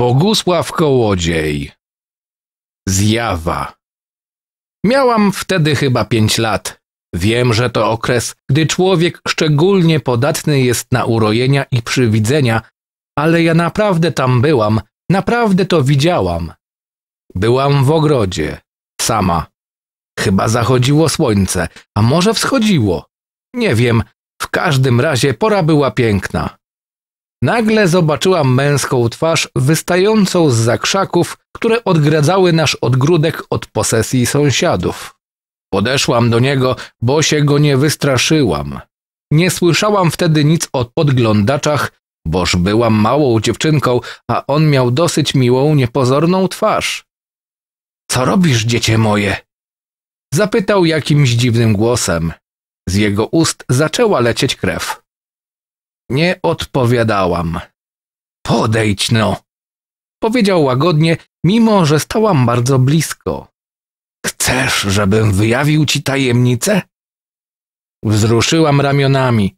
Bogusław Kołodziej. Zjawa. Miałam wtedy chyba pięć lat. Wiem, że to okres, gdy człowiek szczególnie podatny jest na urojenia i przywidzenia, ale ja naprawdę tam byłam, naprawdę to widziałam. Byłam w ogrodzie, sama. Chyba zachodziło słońce, a może wschodziło. Nie wiem, w każdym razie pora była piękna. Nagle zobaczyłam męską twarz wystającą z zakrzaków, które odgradzały nasz odgródek od posesji sąsiadów. Podeszłam do niego, bo się go nie wystraszyłam. Nie słyszałam wtedy nic o podglądaczach, boż byłam małą dziewczynką, a on miał dosyć miłą, niepozorną twarz. Co robisz, dziecię moje? Zapytał jakimś dziwnym głosem. Z jego ust zaczęła lecieć krew. Nie odpowiadałam. Podejdź no! Powiedział łagodnie, mimo że stałam bardzo blisko. Chcesz, żebym wyjawił ci tajemnicę? Wzruszyłam ramionami.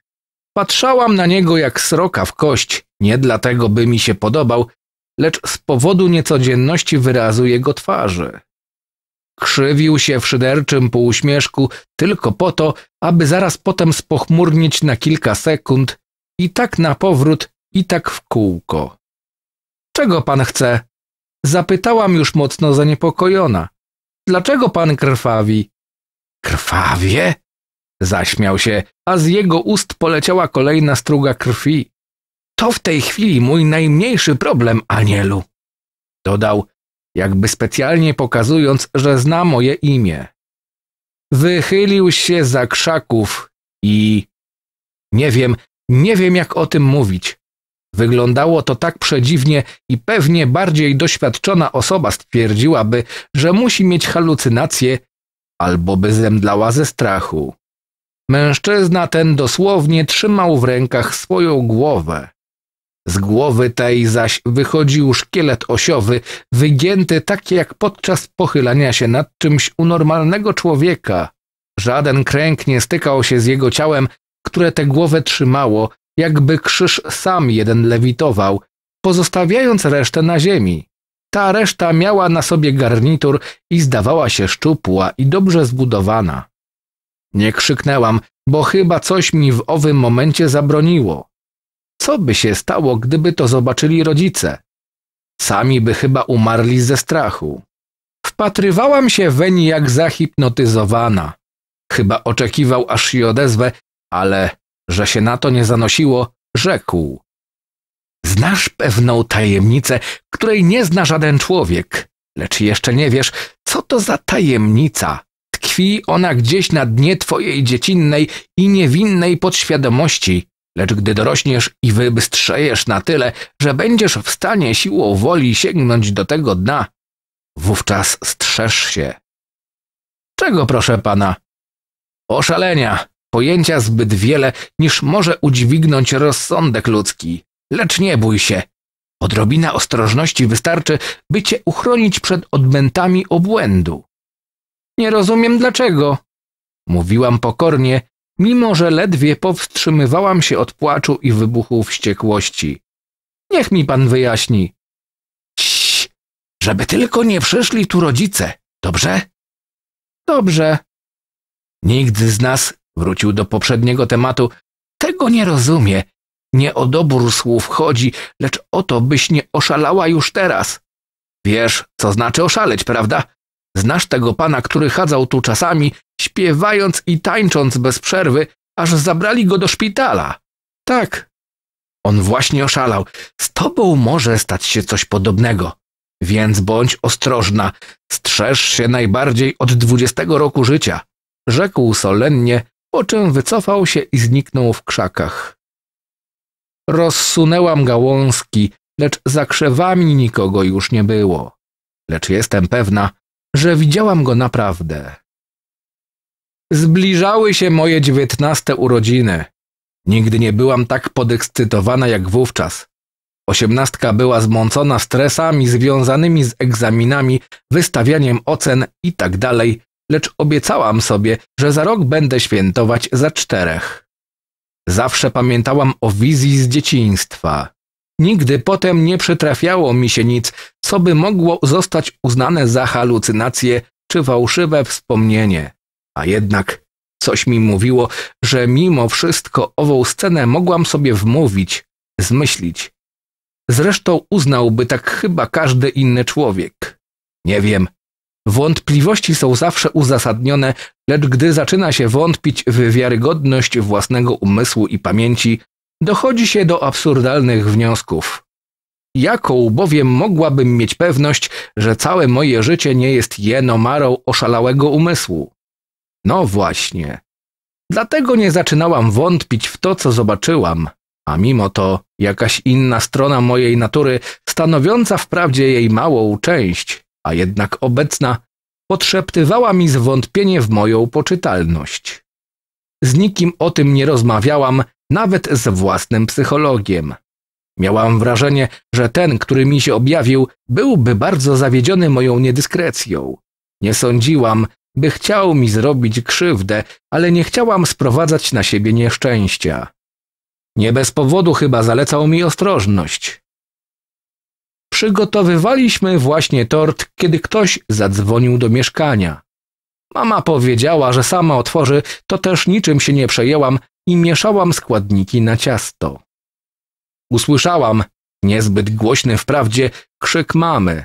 Patrzałam na niego jak sroka w kość, nie dlatego by mi się podobał, lecz z powodu niecodzienności wyrazu jego twarzy. Krzywił się w szyderczym półuśmieszku tylko po to, aby zaraz potem spochmurnić na kilka sekund i tak na powrót, i tak w kółko. Czego pan chce? Zapytałam już mocno zaniepokojona. Dlaczego pan krwawi? Krwawie? Zaśmiał się, a z jego ust poleciała kolejna struga krwi. To w tej chwili mój najmniejszy problem, Anielu. Dodał, jakby specjalnie pokazując, że zna moje imię. Wychylił się za krzaków i... Nie wiem, nie wiem, jak o tym mówić. Wyglądało to tak przedziwnie i pewnie bardziej doświadczona osoba stwierdziłaby, że musi mieć halucynacje albo by zemdlała ze strachu. Mężczyzna ten dosłownie trzymał w rękach swoją głowę. Z głowy tej zaś wychodził szkielet osiowy, wygięty tak jak podczas pochylania się nad czymś u normalnego człowieka. Żaden kręg nie stykał się z jego ciałem, które tę głowę trzymało, jakby krzyż sam jeden lewitował, pozostawiając resztę na ziemi. Ta reszta miała na sobie garnitur i zdawała się szczupła i dobrze zbudowana. Nie krzyknęłam, bo chyba coś mi w owym momencie zabroniło. Co by się stało, gdyby to zobaczyli rodzice? Sami by chyba umarli ze strachu. Wpatrywałam się weń jak zahipnotyzowana. Chyba oczekiwał, aż się odezwę ale że się na to nie zanosiło, rzekł. Znasz pewną tajemnicę, której nie zna żaden człowiek, lecz jeszcze nie wiesz, co to za tajemnica. Tkwi ona gdzieś na dnie twojej dziecinnej i niewinnej podświadomości, lecz gdy dorośniesz i wybstrzejesz na tyle, że będziesz w stanie siłą woli sięgnąć do tego dna, wówczas strzeż się. Czego proszę pana? Oszalenia, pojęcia zbyt wiele, niż może udźwignąć rozsądek ludzki. Lecz nie bój się. Odrobina ostrożności wystarczy, by cię uchronić przed odmętami obłędu. Nie rozumiem dlaczego. Mówiłam pokornie, mimo że ledwie powstrzymywałam się od płaczu i wybuchu wściekłości. Niech mi pan wyjaśni. Ciii, żeby tylko nie przyszli tu rodzice, dobrze? Dobrze. Nikt z nas Wrócił do poprzedniego tematu. Tego nie rozumie. Nie o dobór słów chodzi, lecz o to, byś nie oszalała już teraz. Wiesz, co znaczy oszaleć, prawda? Znasz tego pana, który chadzał tu czasami, śpiewając i tańcząc bez przerwy, aż zabrali go do szpitala. Tak. On właśnie oszalał. Z tobą może stać się coś podobnego. Więc bądź ostrożna, strzeż się najbardziej od dwudziestego roku życia, rzekł solennie, po czym wycofał się i zniknął w krzakach. Rozsunęłam gałązki, lecz za krzewami nikogo już nie było. Lecz jestem pewna, że widziałam go naprawdę. Zbliżały się moje dziewiętnaste urodziny. Nigdy nie byłam tak podekscytowana jak wówczas. Osiemnastka była zmącona stresami związanymi z egzaminami, wystawianiem ocen itd., tak lecz obiecałam sobie, że za rok będę świętować za czterech. Zawsze pamiętałam o wizji z dzieciństwa. Nigdy potem nie przytrafiało mi się nic, co by mogło zostać uznane za halucynację czy fałszywe wspomnienie. A jednak coś mi mówiło, że mimo wszystko ową scenę mogłam sobie wmówić, zmyślić. Zresztą uznałby tak chyba każdy inny człowiek. Nie wiem, Wątpliwości są zawsze uzasadnione, lecz gdy zaczyna się wątpić w wiarygodność własnego umysłu i pamięci, dochodzi się do absurdalnych wniosków. Jaką bowiem mogłabym mieć pewność, że całe moje życie nie jest jenomarą oszalałego umysłu? No właśnie. Dlatego nie zaczynałam wątpić w to, co zobaczyłam, a mimo to jakaś inna strona mojej natury, stanowiąca wprawdzie jej małą część, a jednak obecna, podszeptywała mi zwątpienie w moją poczytalność. Z nikim o tym nie rozmawiałam, nawet z własnym psychologiem. Miałam wrażenie, że ten, który mi się objawił, byłby bardzo zawiedziony moją niedyskrecją. Nie sądziłam, by chciał mi zrobić krzywdę, ale nie chciałam sprowadzać na siebie nieszczęścia. Nie bez powodu chyba zalecał mi ostrożność. Przygotowywaliśmy właśnie tort, kiedy ktoś zadzwonił do mieszkania. Mama powiedziała, że sama otworzy, to też niczym się nie przejęłam i mieszałam składniki na ciasto. Usłyszałam, niezbyt głośny wprawdzie, krzyk mamy.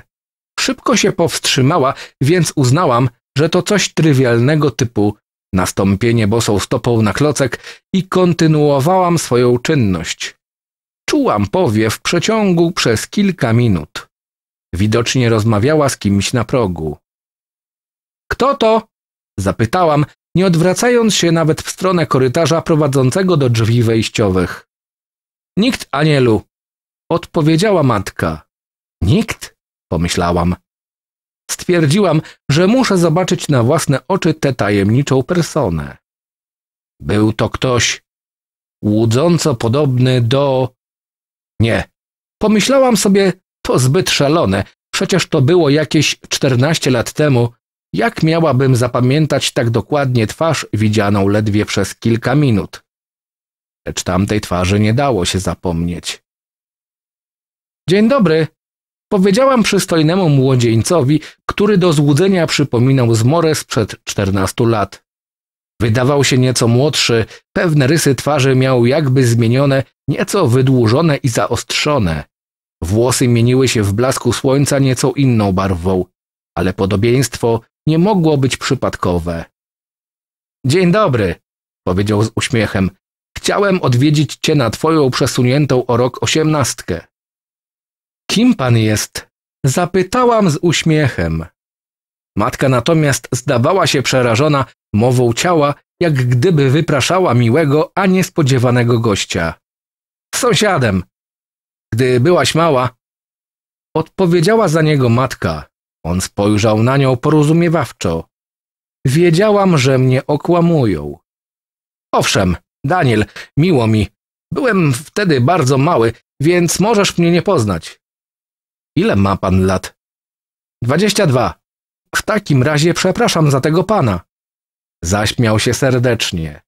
Szybko się powstrzymała, więc uznałam, że to coś trywialnego typu nastąpienie bosą stopą na klocek i kontynuowałam swoją czynność. Czułam powiew przeciągu przez kilka minut. Widocznie rozmawiała z kimś na progu. Kto to? Zapytałam, nie odwracając się nawet w stronę korytarza prowadzącego do drzwi wejściowych. Nikt, Anielu, odpowiedziała matka. Nikt? pomyślałam. Stwierdziłam, że muszę zobaczyć na własne oczy tę tajemniczą personę. Był to ktoś łudząco podobny do nie. Pomyślałam sobie, to zbyt szalone, przecież to było jakieś 14 lat temu. Jak miałabym zapamiętać tak dokładnie twarz widzianą ledwie przez kilka minut? Lecz tamtej twarzy nie dało się zapomnieć. Dzień dobry, powiedziałam przystojnemu młodzieńcowi, który do złudzenia przypominał zmorę sprzed czternastu lat. Wydawał się nieco młodszy, pewne rysy twarzy miał jakby zmienione, nieco wydłużone i zaostrzone. Włosy mieniły się w blasku słońca nieco inną barwą, ale podobieństwo nie mogło być przypadkowe. Dzień dobry, powiedział z uśmiechem. Chciałem odwiedzić cię na twoją przesuniętą o rok osiemnastkę. Kim pan jest? Zapytałam z uśmiechem. Matka natomiast zdawała się przerażona, mową ciała, jak gdyby wypraszała miłego, a niespodziewanego gościa. Sąsiadem! Gdy byłaś mała, odpowiedziała za niego matka. On spojrzał na nią porozumiewawczo. Wiedziałam, że mnie okłamują. Owszem, Daniel, miło mi. Byłem wtedy bardzo mały, więc możesz mnie nie poznać. Ile ma pan lat? Dwadzieścia dwa. W takim razie przepraszam za tego pana. Zaśmiał się serdecznie.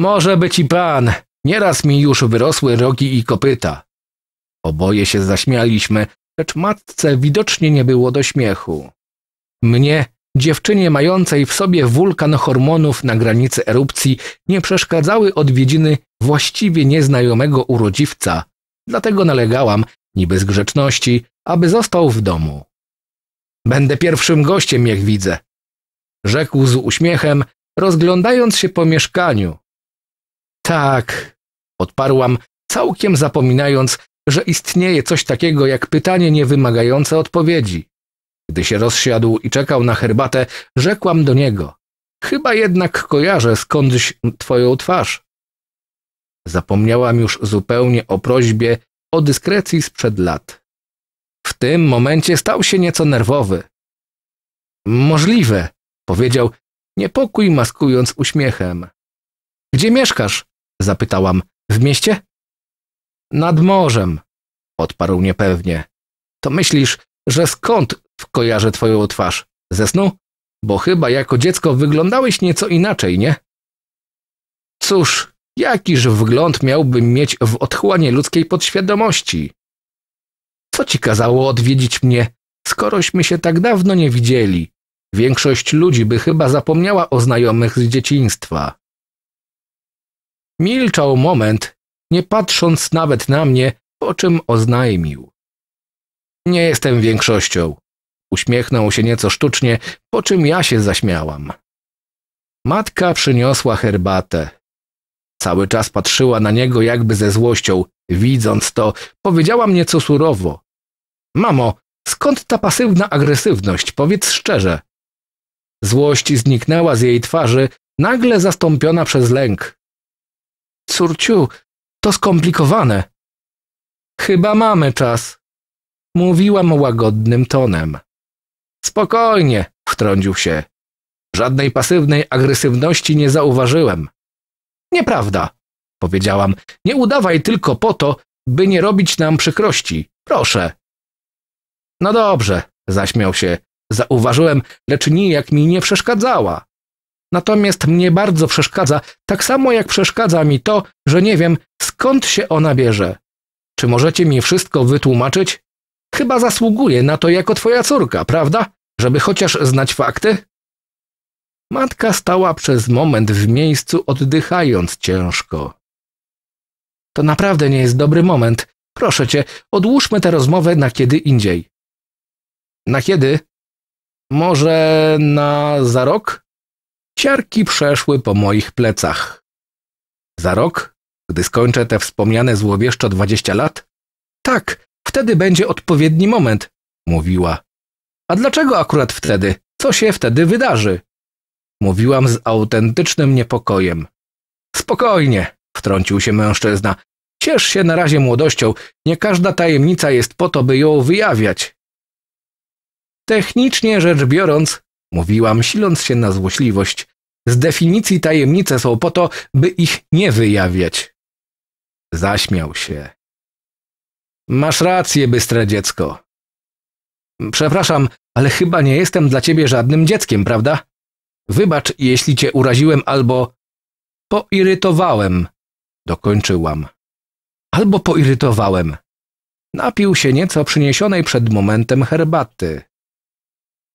Może być i pan. Nieraz mi już wyrosły rogi i kopyta. Oboje się zaśmialiśmy, lecz matce widocznie nie było do śmiechu. Mnie, dziewczynie mającej w sobie wulkan hormonów na granicy erupcji, nie przeszkadzały odwiedziny właściwie nieznajomego urodziwca, dlatego nalegałam, niby z grzeczności, aby został w domu. Będę pierwszym gościem, jak widzę, rzekł z uśmiechem, rozglądając się po mieszkaniu. Tak, odparłam, całkiem zapominając, że istnieje coś takiego jak pytanie niewymagające odpowiedzi. Gdy się rozsiadł i czekał na herbatę, rzekłam do niego: Chyba jednak kojarzę skądś twoją twarz. Zapomniałam już zupełnie o prośbie o dyskrecji sprzed lat. W tym momencie stał się nieco nerwowy. Możliwe, Powiedział niepokój maskując uśmiechem. Gdzie mieszkasz? zapytałam. W mieście? Nad morzem, odparł niepewnie. To myślisz, że skąd kojarzę twoją twarz? Ze snu? Bo chyba jako dziecko wyglądałeś nieco inaczej, nie? Cóż, jakiż wgląd miałbym mieć w otchłanie ludzkiej podświadomości? Co ci kazało odwiedzić mnie, skorośmy się tak dawno nie widzieli? Większość ludzi by chyba zapomniała o znajomych z dzieciństwa. Milczał moment, nie patrząc nawet na mnie, po czym oznajmił. Nie jestem większością. Uśmiechnął się nieco sztucznie, po czym ja się zaśmiałam. Matka przyniosła herbatę. Cały czas patrzyła na niego jakby ze złością. Widząc to, powiedziała nieco surowo. Mamo, skąd ta pasywna agresywność? Powiedz szczerze. Złość zniknęła z jej twarzy, nagle zastąpiona przez lęk. Córciu, to skomplikowane. Chyba mamy czas. Mówiłam łagodnym tonem. Spokojnie, wtrącił się. Żadnej pasywnej agresywności nie zauważyłem. Nieprawda, powiedziałam. Nie udawaj tylko po to, by nie robić nam przykrości. Proszę. No dobrze, zaśmiał się zauważyłem, lecz nijak mi nie przeszkadzała. Natomiast mnie bardzo przeszkadza, tak samo jak przeszkadza mi to, że nie wiem, skąd się ona bierze. Czy możecie mi wszystko wytłumaczyć? Chyba zasługuje na to jako twoja córka, prawda? Żeby chociaż znać fakty? Matka stała przez moment w miejscu, oddychając ciężko. To naprawdę nie jest dobry moment. Proszę cię, odłóżmy tę rozmowę na kiedy indziej. Na kiedy? Może na za rok? Ciarki przeszły po moich plecach. Za rok, gdy skończę te wspomniane złowieszczo dwadzieścia lat? Tak, wtedy będzie odpowiedni moment, mówiła. A dlaczego akurat wtedy? Co się wtedy wydarzy? Mówiłam z autentycznym niepokojem. Spokojnie, wtrącił się mężczyzna. Ciesz się na razie młodością, nie każda tajemnica jest po to, by ją wyjawiać. Technicznie rzecz biorąc, mówiłam, siląc się na złośliwość, z definicji tajemnice są po to, by ich nie wyjawiać. Zaśmiał się. Masz rację, bystre dziecko. Przepraszam, ale chyba nie jestem dla ciebie żadnym dzieckiem, prawda? Wybacz, jeśli cię uraziłem albo poirytowałem, dokończyłam. Albo poirytowałem. Napił się nieco przyniesionej przed momentem herbaty.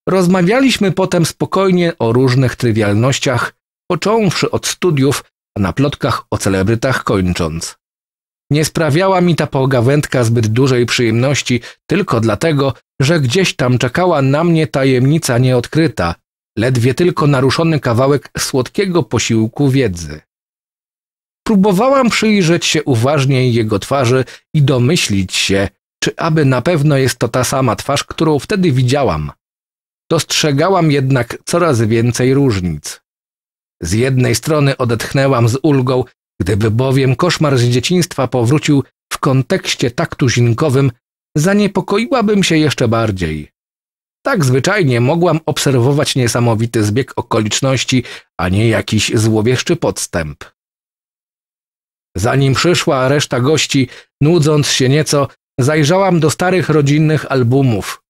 Rozmawialiśmy potem spokojnie o różnych trywialnościach, począwszy od studiów, a na plotkach o celebrytach kończąc. Nie sprawiała mi ta pogawędka zbyt dużej przyjemności tylko dlatego, że gdzieś tam czekała na mnie tajemnica nieodkryta, ledwie tylko naruszony kawałek słodkiego posiłku wiedzy. Próbowałam przyjrzeć się uważniej jego twarzy i domyślić się, czy aby na pewno jest to ta sama twarz, którą wtedy widziałam dostrzegałam jednak coraz więcej różnic. Z jednej strony odetchnęłam z ulgą, gdyby bowiem koszmar z dzieciństwa powrócił w kontekście tak tuzinkowym, zaniepokoiłabym się jeszcze bardziej. Tak zwyczajnie mogłam obserwować niesamowity zbieg okoliczności, a nie jakiś złowieszczy podstęp. Zanim przyszła reszta gości, nudząc się nieco, zajrzałam do starych rodzinnych albumów,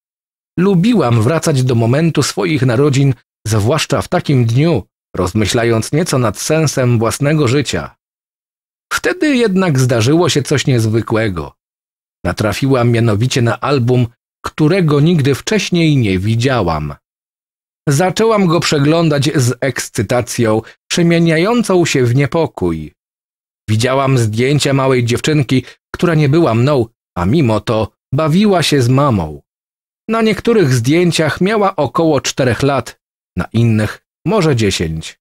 Lubiłam wracać do momentu swoich narodzin, zwłaszcza w takim dniu, rozmyślając nieco nad sensem własnego życia. Wtedy jednak zdarzyło się coś niezwykłego. Natrafiłam mianowicie na album, którego nigdy wcześniej nie widziałam. Zaczęłam go przeglądać z ekscytacją, przemieniającą się w niepokój. Widziałam zdjęcia małej dziewczynki, która nie była mną, a mimo to bawiła się z mamą. Na niektórych zdjęciach miała około czterech lat, na innych może dziesięć.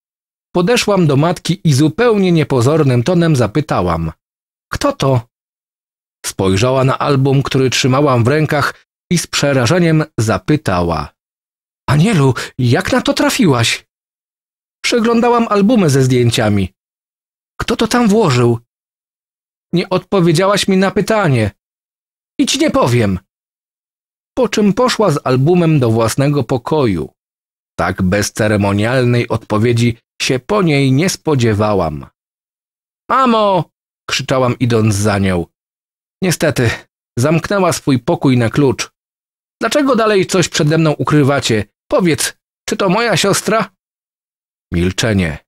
Podeszłam do matki i zupełnie niepozornym tonem zapytałam: Kto to? Spojrzała na album, który trzymałam w rękach i z przerażeniem zapytała: Anielu, jak na to trafiłaś? Przeglądałam albumy ze zdjęciami. Kto to tam włożył? Nie odpowiedziałaś mi na pytanie. I ci nie powiem po czym poszła z albumem do własnego pokoju. Tak bezceremonialnej odpowiedzi się po niej nie spodziewałam. Mamo! krzyczałam idąc za nią. Niestety, zamknęła swój pokój na klucz. Dlaczego dalej coś przede mną ukrywacie? Powiedz, czy to moja siostra? Milczenie.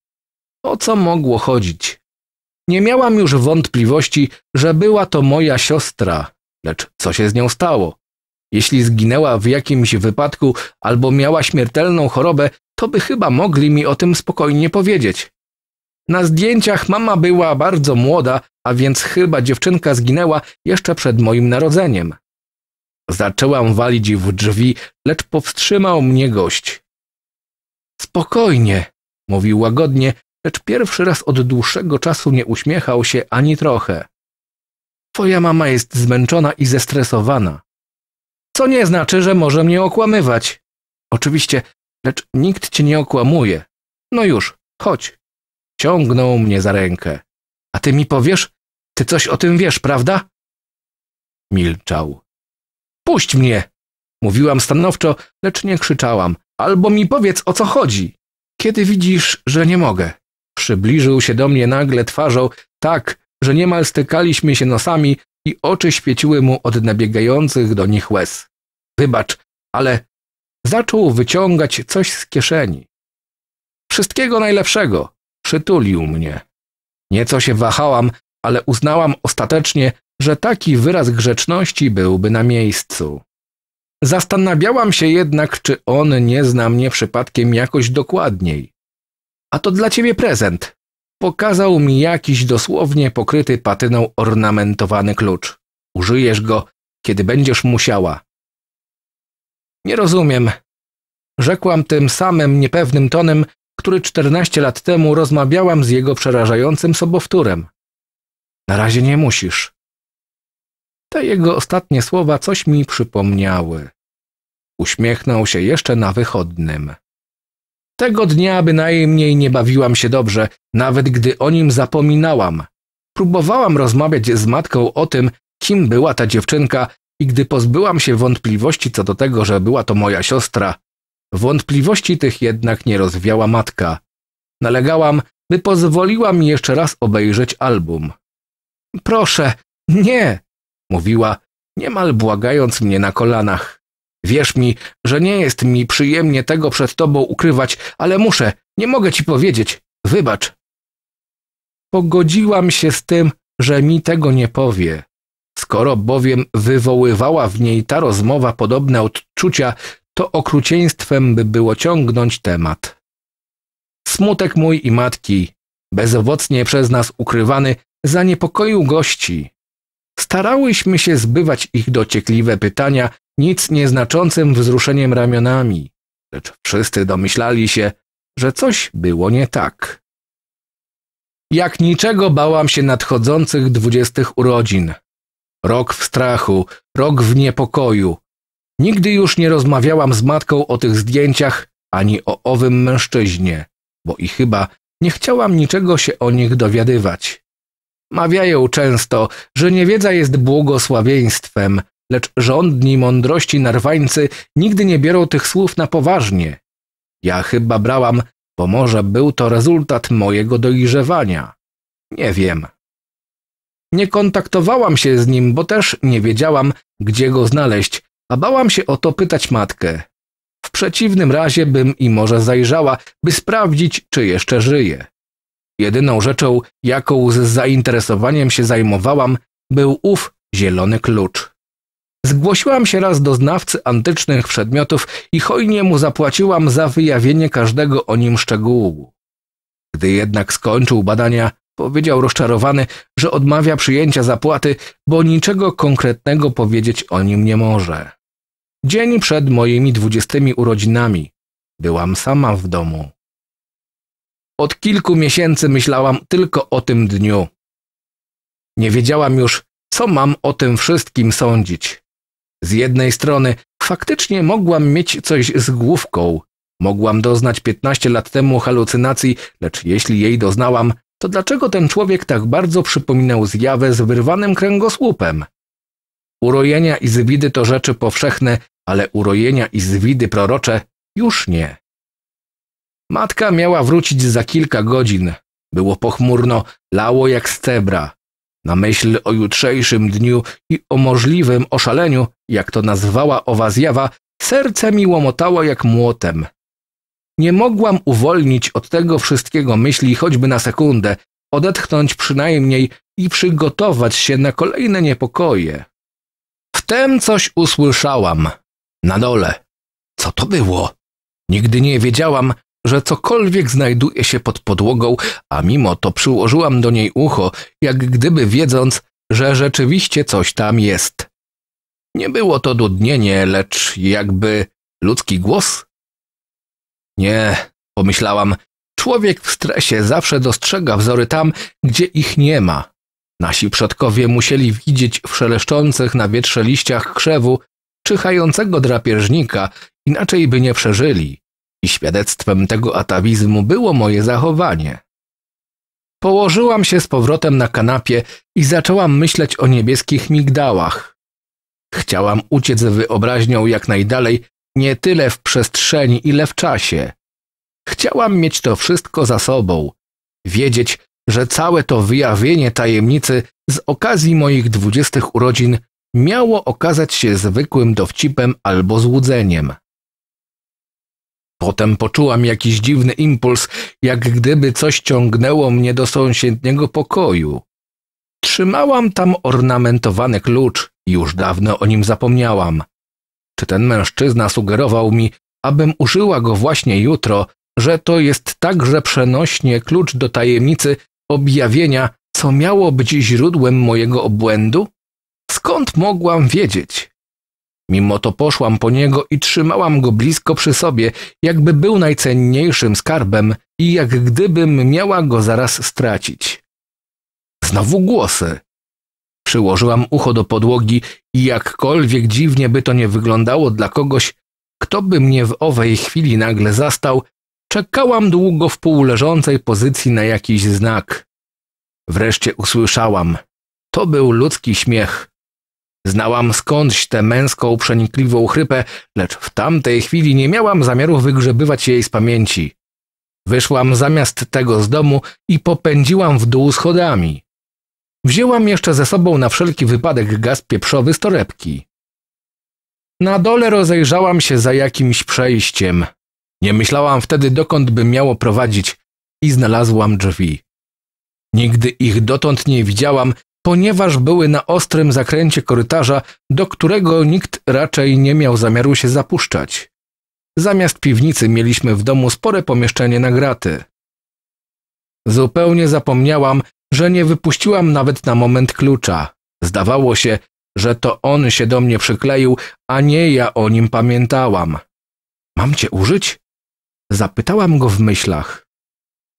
O co mogło chodzić? Nie miałam już wątpliwości, że była to moja siostra, lecz co się z nią stało? Jeśli zginęła w jakimś wypadku albo miała śmiertelną chorobę, to by chyba mogli mi o tym spokojnie powiedzieć. Na zdjęciach mama była bardzo młoda, a więc chyba dziewczynka zginęła jeszcze przed moim narodzeniem. Zaczęłam walić w drzwi, lecz powstrzymał mnie gość. Spokojnie, mówił łagodnie, lecz pierwszy raz od dłuższego czasu nie uśmiechał się ani trochę. Twoja mama jest zmęczona i zestresowana. Co nie znaczy, że może mnie okłamywać. Oczywiście, lecz nikt cię nie okłamuje. No już, chodź. Ciągnął mnie za rękę. A ty mi powiesz? Ty coś o tym wiesz, prawda? Milczał. Puść mnie! Mówiłam stanowczo, lecz nie krzyczałam. Albo mi powiedz, o co chodzi. Kiedy widzisz, że nie mogę? Przybliżył się do mnie nagle twarzą tak, że niemal stykaliśmy się nosami i oczy świeciły mu od nabiegających do nich łez wybacz, ale zaczął wyciągać coś z kieszeni. Wszystkiego najlepszego, przytulił mnie. Nieco się wahałam, ale uznałam ostatecznie, że taki wyraz grzeczności byłby na miejscu. Zastanawiałam się jednak, czy on nie zna mnie przypadkiem jakoś dokładniej. A to dla ciebie prezent. Pokazał mi jakiś dosłownie pokryty patyną ornamentowany klucz. Użyjesz go, kiedy będziesz musiała. Nie rozumiem. Rzekłam tym samym niepewnym tonem, który czternaście lat temu rozmawiałam z jego przerażającym sobowtórem. Na razie nie musisz. Te jego ostatnie słowa coś mi przypomniały. Uśmiechnął się jeszcze na wychodnym. Tego dnia bynajmniej nie bawiłam się dobrze, nawet gdy o nim zapominałam. Próbowałam rozmawiać z matką o tym, kim była ta dziewczynka, i gdy pozbyłam się wątpliwości co do tego, że była to moja siostra, wątpliwości tych jednak nie rozwiała matka. Nalegałam, by pozwoliła mi jeszcze raz obejrzeć album. Proszę, nie, mówiła, niemal błagając mnie na kolanach. Wierz mi, że nie jest mi przyjemnie tego przed tobą ukrywać, ale muszę, nie mogę ci powiedzieć. Wybacz. Pogodziłam się z tym, że mi tego nie powie. Skoro bowiem wywoływała w niej ta rozmowa podobne odczucia, to okrucieństwem by było ciągnąć temat. Smutek mój i matki, bezowocnie przez nas ukrywany, zaniepokoił gości. Starałyśmy się zbywać ich dociekliwe pytania nic nieznaczącym wzruszeniem ramionami, lecz wszyscy domyślali się, że coś było nie tak. Jak niczego bałam się nadchodzących dwudziestych urodzin. Rok w strachu, rok w niepokoju. Nigdy już nie rozmawiałam z matką o tych zdjęciach ani o owym mężczyźnie, bo i chyba nie chciałam niczego się o nich dowiadywać. Mawiają często, że niewiedza jest błogosławieństwem, lecz żądni mądrości narwańcy nigdy nie biorą tych słów na poważnie. Ja chyba brałam, bo może był to rezultat mojego dojrzewania. Nie wiem. Nie kontaktowałam się z nim, bo też nie wiedziałam, gdzie go znaleźć, a bałam się o to pytać matkę. W przeciwnym razie bym i może zajrzała, by sprawdzić, czy jeszcze żyje. Jedyną rzeczą, jaką z zainteresowaniem się zajmowałam, był ów zielony klucz. Zgłosiłam się raz do znawcy antycznych przedmiotów i hojnie mu zapłaciłam za wyjawienie każdego o nim szczegółu. Gdy jednak skończył badania, powiedział rozczarowany, że odmawia przyjęcia zapłaty, bo niczego konkretnego powiedzieć o nim nie może. Dzień przed moimi dwudziestymi urodzinami. Byłam sama w domu. Od kilku miesięcy myślałam tylko o tym dniu. Nie wiedziałam już, co mam o tym wszystkim sądzić. Z jednej strony, faktycznie mogłam mieć coś z główką. Mogłam doznać 15 lat temu halucynacji, lecz jeśli jej doznałam, to dlaczego ten człowiek tak bardzo przypominał zjawę z wyrwanym kręgosłupem? Urojenia i zwidy to rzeczy powszechne, ale urojenia i zwidy prorocze już nie. Matka miała wrócić za kilka godzin. Było pochmurno, lało jak z cebra. Na myśl o jutrzejszym dniu i o możliwym oszaleniu, jak to nazwała owa zjawa, serce mi łomotało jak młotem. Nie mogłam uwolnić od tego wszystkiego myśli choćby na sekundę, odetchnąć przynajmniej i przygotować się na kolejne niepokoje. Wtem coś usłyszałam. Na dole. Co to było? Nigdy nie wiedziałam, że cokolwiek znajduje się pod podłogą, a mimo to przyłożyłam do niej ucho, jak gdyby wiedząc, że rzeczywiście coś tam jest. Nie było to dudnienie, lecz jakby ludzki głos nie, pomyślałam, człowiek w stresie zawsze dostrzega wzory tam, gdzie ich nie ma. Nasi przodkowie musieli widzieć w szeleszczących na wietrze liściach krzewu czyhającego drapieżnika, inaczej by nie przeżyli. I świadectwem tego atawizmu było moje zachowanie. Położyłam się z powrotem na kanapie i zaczęłam myśleć o niebieskich migdałach. Chciałam uciec wyobraźnią jak najdalej nie tyle w przestrzeni, ile w czasie. Chciałam mieć to wszystko za sobą, wiedzieć, że całe to wyjawienie tajemnicy z okazji moich dwudziestych urodzin miało okazać się zwykłym dowcipem albo złudzeniem. Potem poczułam jakiś dziwny impuls, jak gdyby coś ciągnęło mnie do sąsiedniego pokoju. Trzymałam tam ornamentowany klucz, już dawno o nim zapomniałam czy ten mężczyzna sugerował mi, abym użyła go właśnie jutro, że to jest także przenośnie klucz do tajemnicy objawienia, co miało być źródłem mojego obłędu? Skąd mogłam wiedzieć? Mimo to poszłam po niego i trzymałam go blisko przy sobie, jakby był najcenniejszym skarbem i jak gdybym miała go zaraz stracić. Znowu głosy. Przyłożyłam ucho do podłogi i jakkolwiek dziwnie by to nie wyglądało dla kogoś, kto by mnie w owej chwili nagle zastał, czekałam długo w półleżącej pozycji na jakiś znak. Wreszcie usłyszałam. To był ludzki śmiech. Znałam skądś tę męską, przenikliwą chrypę, lecz w tamtej chwili nie miałam zamiaru wygrzebywać jej z pamięci. Wyszłam zamiast tego z domu i popędziłam w dół schodami. Wzięłam jeszcze ze sobą na wszelki wypadek gaz pieprzowy z torebki. Na dole rozejrzałam się za jakimś przejściem. Nie myślałam wtedy, dokąd by miało prowadzić i znalazłam drzwi. Nigdy ich dotąd nie widziałam, ponieważ były na ostrym zakręcie korytarza, do którego nikt raczej nie miał zamiaru się zapuszczać. Zamiast piwnicy mieliśmy w domu spore pomieszczenie na graty. Zupełnie zapomniałam, że nie wypuściłam nawet na moment klucza. Zdawało się, że to on się do mnie przykleił, a nie ja o nim pamiętałam. Mam cię użyć? Zapytałam go w myślach.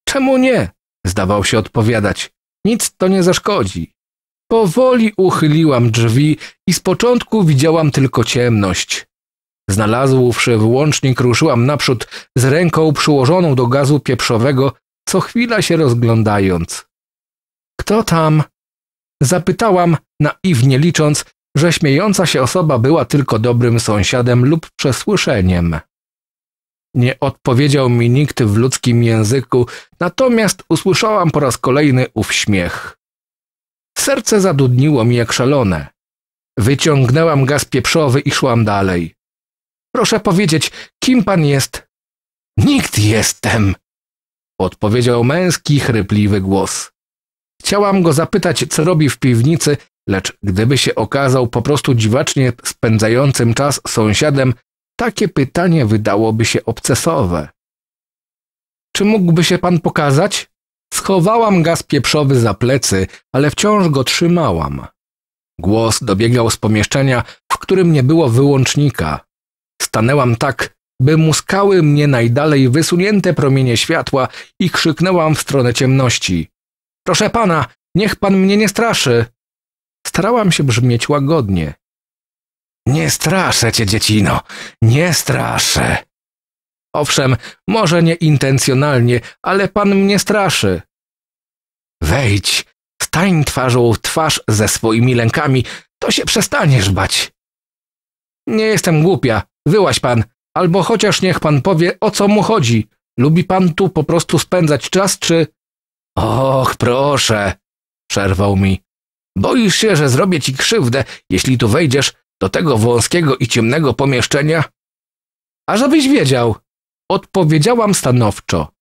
Czemu nie? Zdawał się odpowiadać. Nic to nie zaszkodzi. Powoli uchyliłam drzwi i z początku widziałam tylko ciemność. Znalazłszy włącznik, ruszyłam naprzód z ręką przyłożoną do gazu pieprzowego co chwila się rozglądając. Kto tam? Zapytałam, naiwnie licząc, że śmiejąca się osoba była tylko dobrym sąsiadem lub przesłyszeniem. Nie odpowiedział mi nikt w ludzkim języku, natomiast usłyszałam po raz kolejny ów śmiech. Serce zadudniło mi jak szalone. Wyciągnęłam gaz pieprzowy i szłam dalej. Proszę powiedzieć, kim pan jest? Nikt jestem, odpowiedział męski, chrypliwy głos. Chciałam go zapytać, co robi w piwnicy, lecz gdyby się okazał po prostu dziwacznie spędzającym czas sąsiadem, takie pytanie wydałoby się obcesowe. Czy mógłby się pan pokazać? Schowałam gaz pieprzowy za plecy, ale wciąż go trzymałam. Głos dobiegał z pomieszczenia, w którym nie było wyłącznika. Stanęłam tak, by muskały mnie najdalej wysunięte promienie światła i krzyknęłam w stronę ciemności. Proszę pana, niech pan mnie nie straszy. Starałam się brzmieć łagodnie. Nie straszę cię, dziecino, nie straszę. Owszem, może nie intencjonalnie, ale pan mnie straszy. Wejdź, stań twarzą w twarz ze swoimi lękami, to się przestaniesz bać. Nie jestem głupia, wyłaś pan, Albo chociaż niech pan powie, o co mu chodzi. Lubi pan tu po prostu spędzać czas, czy... Och, proszę, przerwał mi. Boisz się, że zrobię ci krzywdę, jeśli tu wejdziesz do tego wąskiego i ciemnego pomieszczenia? A żebyś wiedział, odpowiedziałam stanowczo.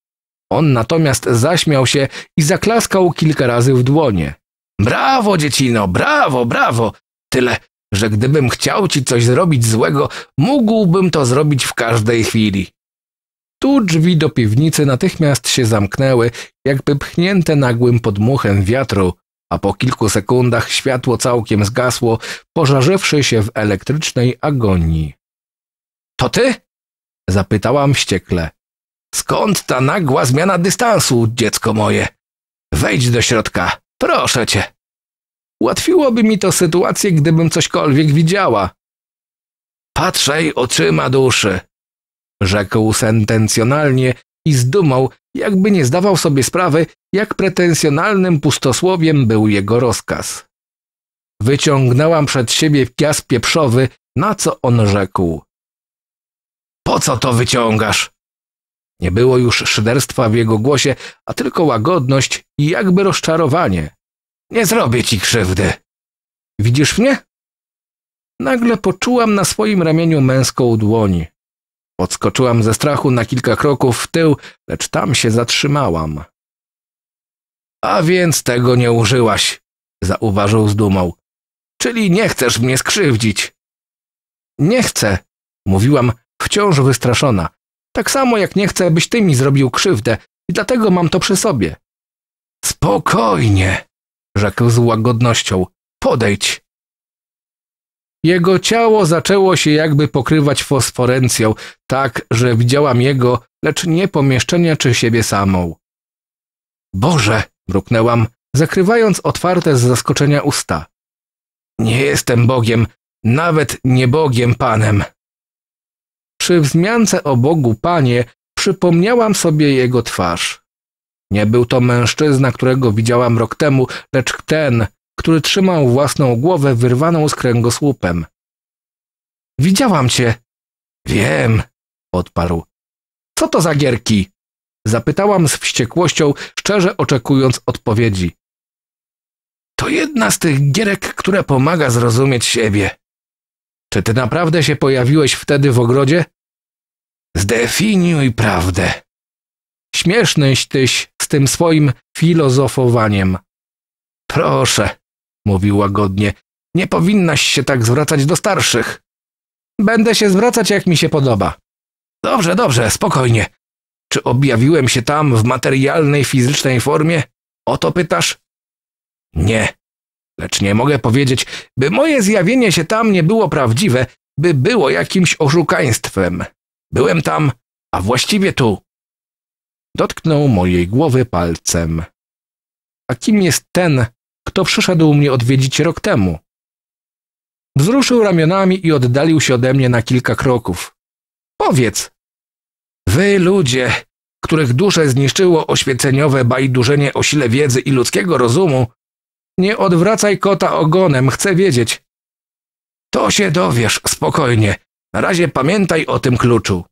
On natomiast zaśmiał się i zaklaskał kilka razy w dłonie. Brawo, dziecino, brawo, brawo! Tyle że gdybym chciał ci coś zrobić złego, mógłbym to zrobić w każdej chwili. Tu drzwi do piwnicy natychmiast się zamknęły, jakby pchnięte nagłym podmuchem wiatru, a po kilku sekundach światło całkiem zgasło, pożarzywszy się w elektrycznej agonii. To ty? zapytałam wściekle. Skąd ta nagła zmiana dystansu, dziecko moje? Wejdź do środka, proszę cię. Ułatwiłoby mi to sytuację, gdybym cośkolwiek widziała. Patrzaj oczyma duszy, rzekł sentencjonalnie i zdumał, jakby nie zdawał sobie sprawy, jak pretensjonalnym pustosłowiem był jego rozkaz. Wyciągnęłam przed siebie piasek pieprzowy, na co on rzekł. Po co to wyciągasz? Nie było już szyderstwa w jego głosie, a tylko łagodność i jakby rozczarowanie. Nie zrobię ci krzywdy. Widzisz mnie? Nagle poczułam na swoim ramieniu męską dłoń. Podskoczyłam ze strachu na kilka kroków w tył, lecz tam się zatrzymałam. A więc tego nie użyłaś, zauważył z dumą. Czyli nie chcesz mnie skrzywdzić. Nie chcę, mówiłam, wciąż wystraszona. Tak samo jak nie chcę, byś ty mi zrobił krzywdę i dlatego mam to przy sobie. Spokojnie, rzekł z łagodnością. Podejdź! Jego ciało zaczęło się jakby pokrywać fosforencją, tak, że widziałam jego, lecz nie pomieszczenia czy siebie samą. Boże! mruknęłam, zakrywając otwarte z zaskoczenia usta. Nie jestem Bogiem, nawet nie Bogiem Panem. Przy wzmiance o Bogu Panie przypomniałam sobie jego twarz. Nie był to mężczyzna, którego widziałam rok temu, lecz ten, który trzymał własną głowę wyrwaną z kręgosłupem. Widziałam cię. Wiem, odparł. Co to za gierki? Zapytałam z wściekłością, szczerze oczekując odpowiedzi. To jedna z tych gierek, która pomaga zrozumieć siebie. Czy ty naprawdę się pojawiłeś wtedy w ogrodzie? Zdefiniuj prawdę. Śmiesznyś tyś z tym swoim filozofowaniem. Proszę, mówił łagodnie, nie powinnaś się tak zwracać do starszych. Będę się zwracać jak mi się podoba. Dobrze, dobrze, spokojnie. Czy objawiłem się tam w materialnej, fizycznej formie? O to pytasz? Nie. Lecz nie mogę powiedzieć, by moje zjawienie się tam nie było prawdziwe, by było jakimś oszukaństwem. Byłem tam, a właściwie tu. Dotknął mojej głowy palcem. A kim jest ten, kto przyszedł mnie odwiedzić rok temu? Wzruszył ramionami i oddalił się ode mnie na kilka kroków. Powiedz! Wy ludzie, których dusze zniszczyło oświeceniowe bajdurzenie o sile wiedzy i ludzkiego rozumu, nie odwracaj kota ogonem, chcę wiedzieć. To się dowiesz, spokojnie. Na razie pamiętaj o tym kluczu.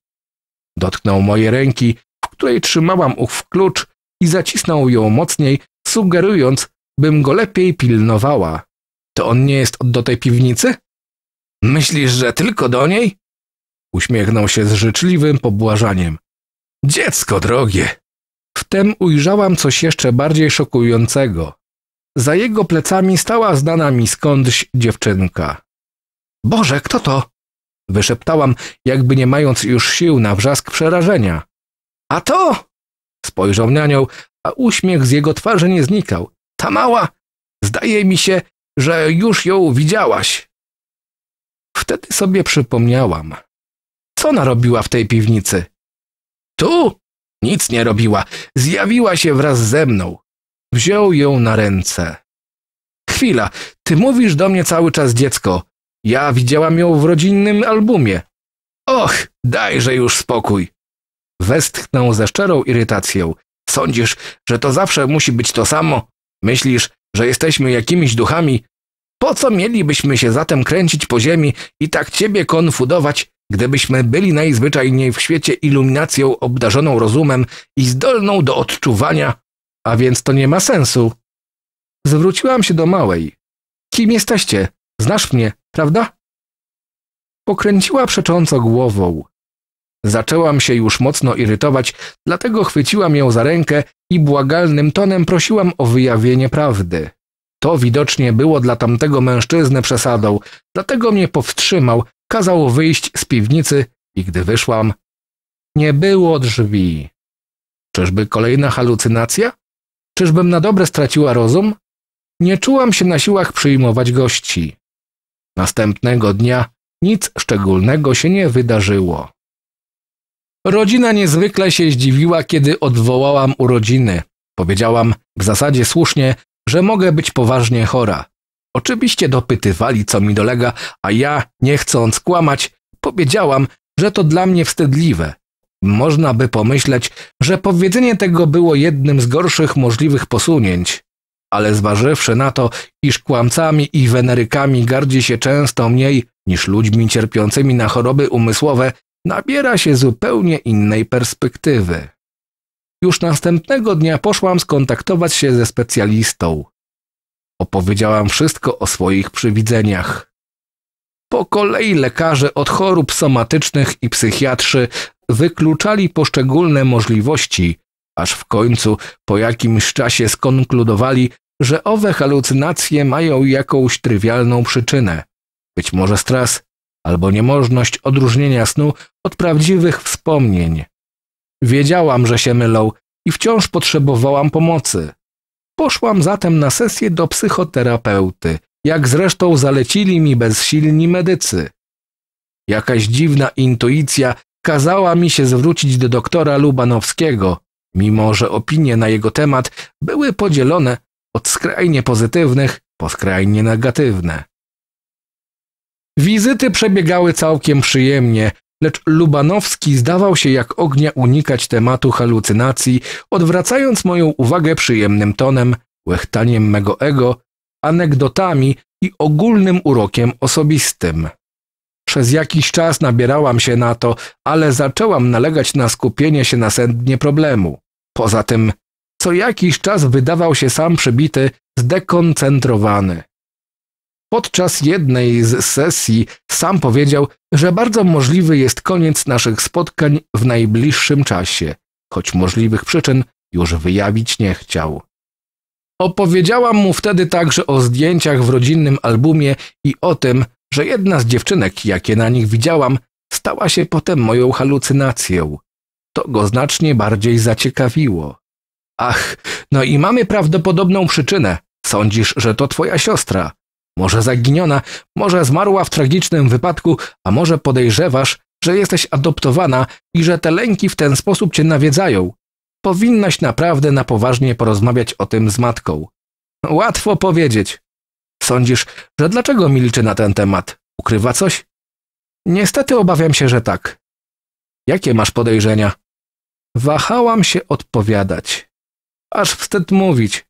Dotknął moje ręki której trzymałam ów klucz i zacisnął ją mocniej, sugerując, bym go lepiej pilnowała. To on nie jest do tej piwnicy? Myślisz, że tylko do niej? Uśmiechnął się z życzliwym pobłażaniem. Dziecko drogie! Wtem ujrzałam coś jeszcze bardziej szokującego. Za jego plecami stała znana mi skądś dziewczynka. Boże, kto to? Wyszeptałam, jakby nie mając już sił na wrzask przerażenia. A to! Spojrzał na nią, a uśmiech z jego twarzy nie znikał. Ta mała! Zdaje mi się, że już ją widziałaś. Wtedy sobie przypomniałam. Co narobiła w tej piwnicy? Tu? Nic nie robiła. Zjawiła się wraz ze mną. Wziął ją na ręce. Chwila, ty mówisz do mnie cały czas dziecko. Ja widziałam ją w rodzinnym albumie. Och, dajże już spokój. Westchnął ze szczerą irytacją. Sądzisz, że to zawsze musi być to samo? Myślisz, że jesteśmy jakimiś duchami? Po co mielibyśmy się zatem kręcić po ziemi i tak ciebie konfudować, gdybyśmy byli najzwyczajniej w świecie iluminacją obdarzoną rozumem i zdolną do odczuwania? A więc to nie ma sensu. Zwróciłam się do małej. Kim jesteście? Znasz mnie, prawda? Pokręciła przecząco głową. Zaczęłam się już mocno irytować, dlatego chwyciłam ją za rękę i błagalnym tonem prosiłam o wyjawienie prawdy. To widocznie było dla tamtego mężczyzny przesadą, dlatego mnie powstrzymał, kazał wyjść z piwnicy i gdy wyszłam, nie było drzwi. Czyżby kolejna halucynacja? Czyżbym na dobre straciła rozum? Nie czułam się na siłach przyjmować gości. Następnego dnia nic szczególnego się nie wydarzyło. Rodzina niezwykle się zdziwiła, kiedy odwołałam urodziny. Powiedziałam, w zasadzie słusznie, że mogę być poważnie chora. Oczywiście dopytywali, co mi dolega, a ja, nie chcąc kłamać, powiedziałam, że to dla mnie wstydliwe. Można by pomyśleć, że powiedzenie tego było jednym z gorszych możliwych posunięć. Ale zważywszy na to, iż kłamcami i wenerykami gardzi się często mniej niż ludźmi cierpiącymi na choroby umysłowe, nabiera się zupełnie innej perspektywy. Już następnego dnia poszłam skontaktować się ze specjalistą. Opowiedziałam wszystko o swoich przywidzeniach. Po kolei lekarze od chorób somatycznych i psychiatrzy wykluczali poszczególne możliwości, aż w końcu po jakimś czasie skonkludowali, że owe halucynacje mają jakąś trywialną przyczynę. Być może stres, albo niemożność odróżnienia snu od prawdziwych wspomnień. Wiedziałam, że się mylą i wciąż potrzebowałam pomocy. Poszłam zatem na sesję do psychoterapeuty, jak zresztą zalecili mi bezsilni medycy. Jakaś dziwna intuicja kazała mi się zwrócić do doktora Lubanowskiego, mimo że opinie na jego temat były podzielone od skrajnie pozytywnych po skrajnie negatywne. Wizyty przebiegały całkiem przyjemnie, lecz Lubanowski zdawał się jak ognia unikać tematu halucynacji, odwracając moją uwagę przyjemnym tonem, łechtaniem mego ego, anegdotami i ogólnym urokiem osobistym. Przez jakiś czas nabierałam się na to, ale zaczęłam nalegać na skupienie się na sednie problemu. Poza tym, co jakiś czas wydawał się sam przybity, zdekoncentrowany. Podczas jednej z sesji sam powiedział, że bardzo możliwy jest koniec naszych spotkań w najbliższym czasie, choć możliwych przyczyn już wyjawić nie chciał. Opowiedziałam mu wtedy także o zdjęciach w rodzinnym albumie i o tym, że jedna z dziewczynek, jakie na nich widziałam, stała się potem moją halucynacją. To go znacznie bardziej zaciekawiło. Ach, no i mamy prawdopodobną przyczynę. Sądzisz, że to twoja siostra. Może zaginiona, może zmarła w tragicznym wypadku, a może podejrzewasz, że jesteś adoptowana i że te lęki w ten sposób cię nawiedzają. Powinnaś naprawdę na poważnie porozmawiać o tym z matką. Łatwo powiedzieć. Sądzisz, że dlaczego milczy na ten temat? Ukrywa coś? Niestety obawiam się, że tak. Jakie masz podejrzenia? Wahałam się odpowiadać. Aż wstyd mówić.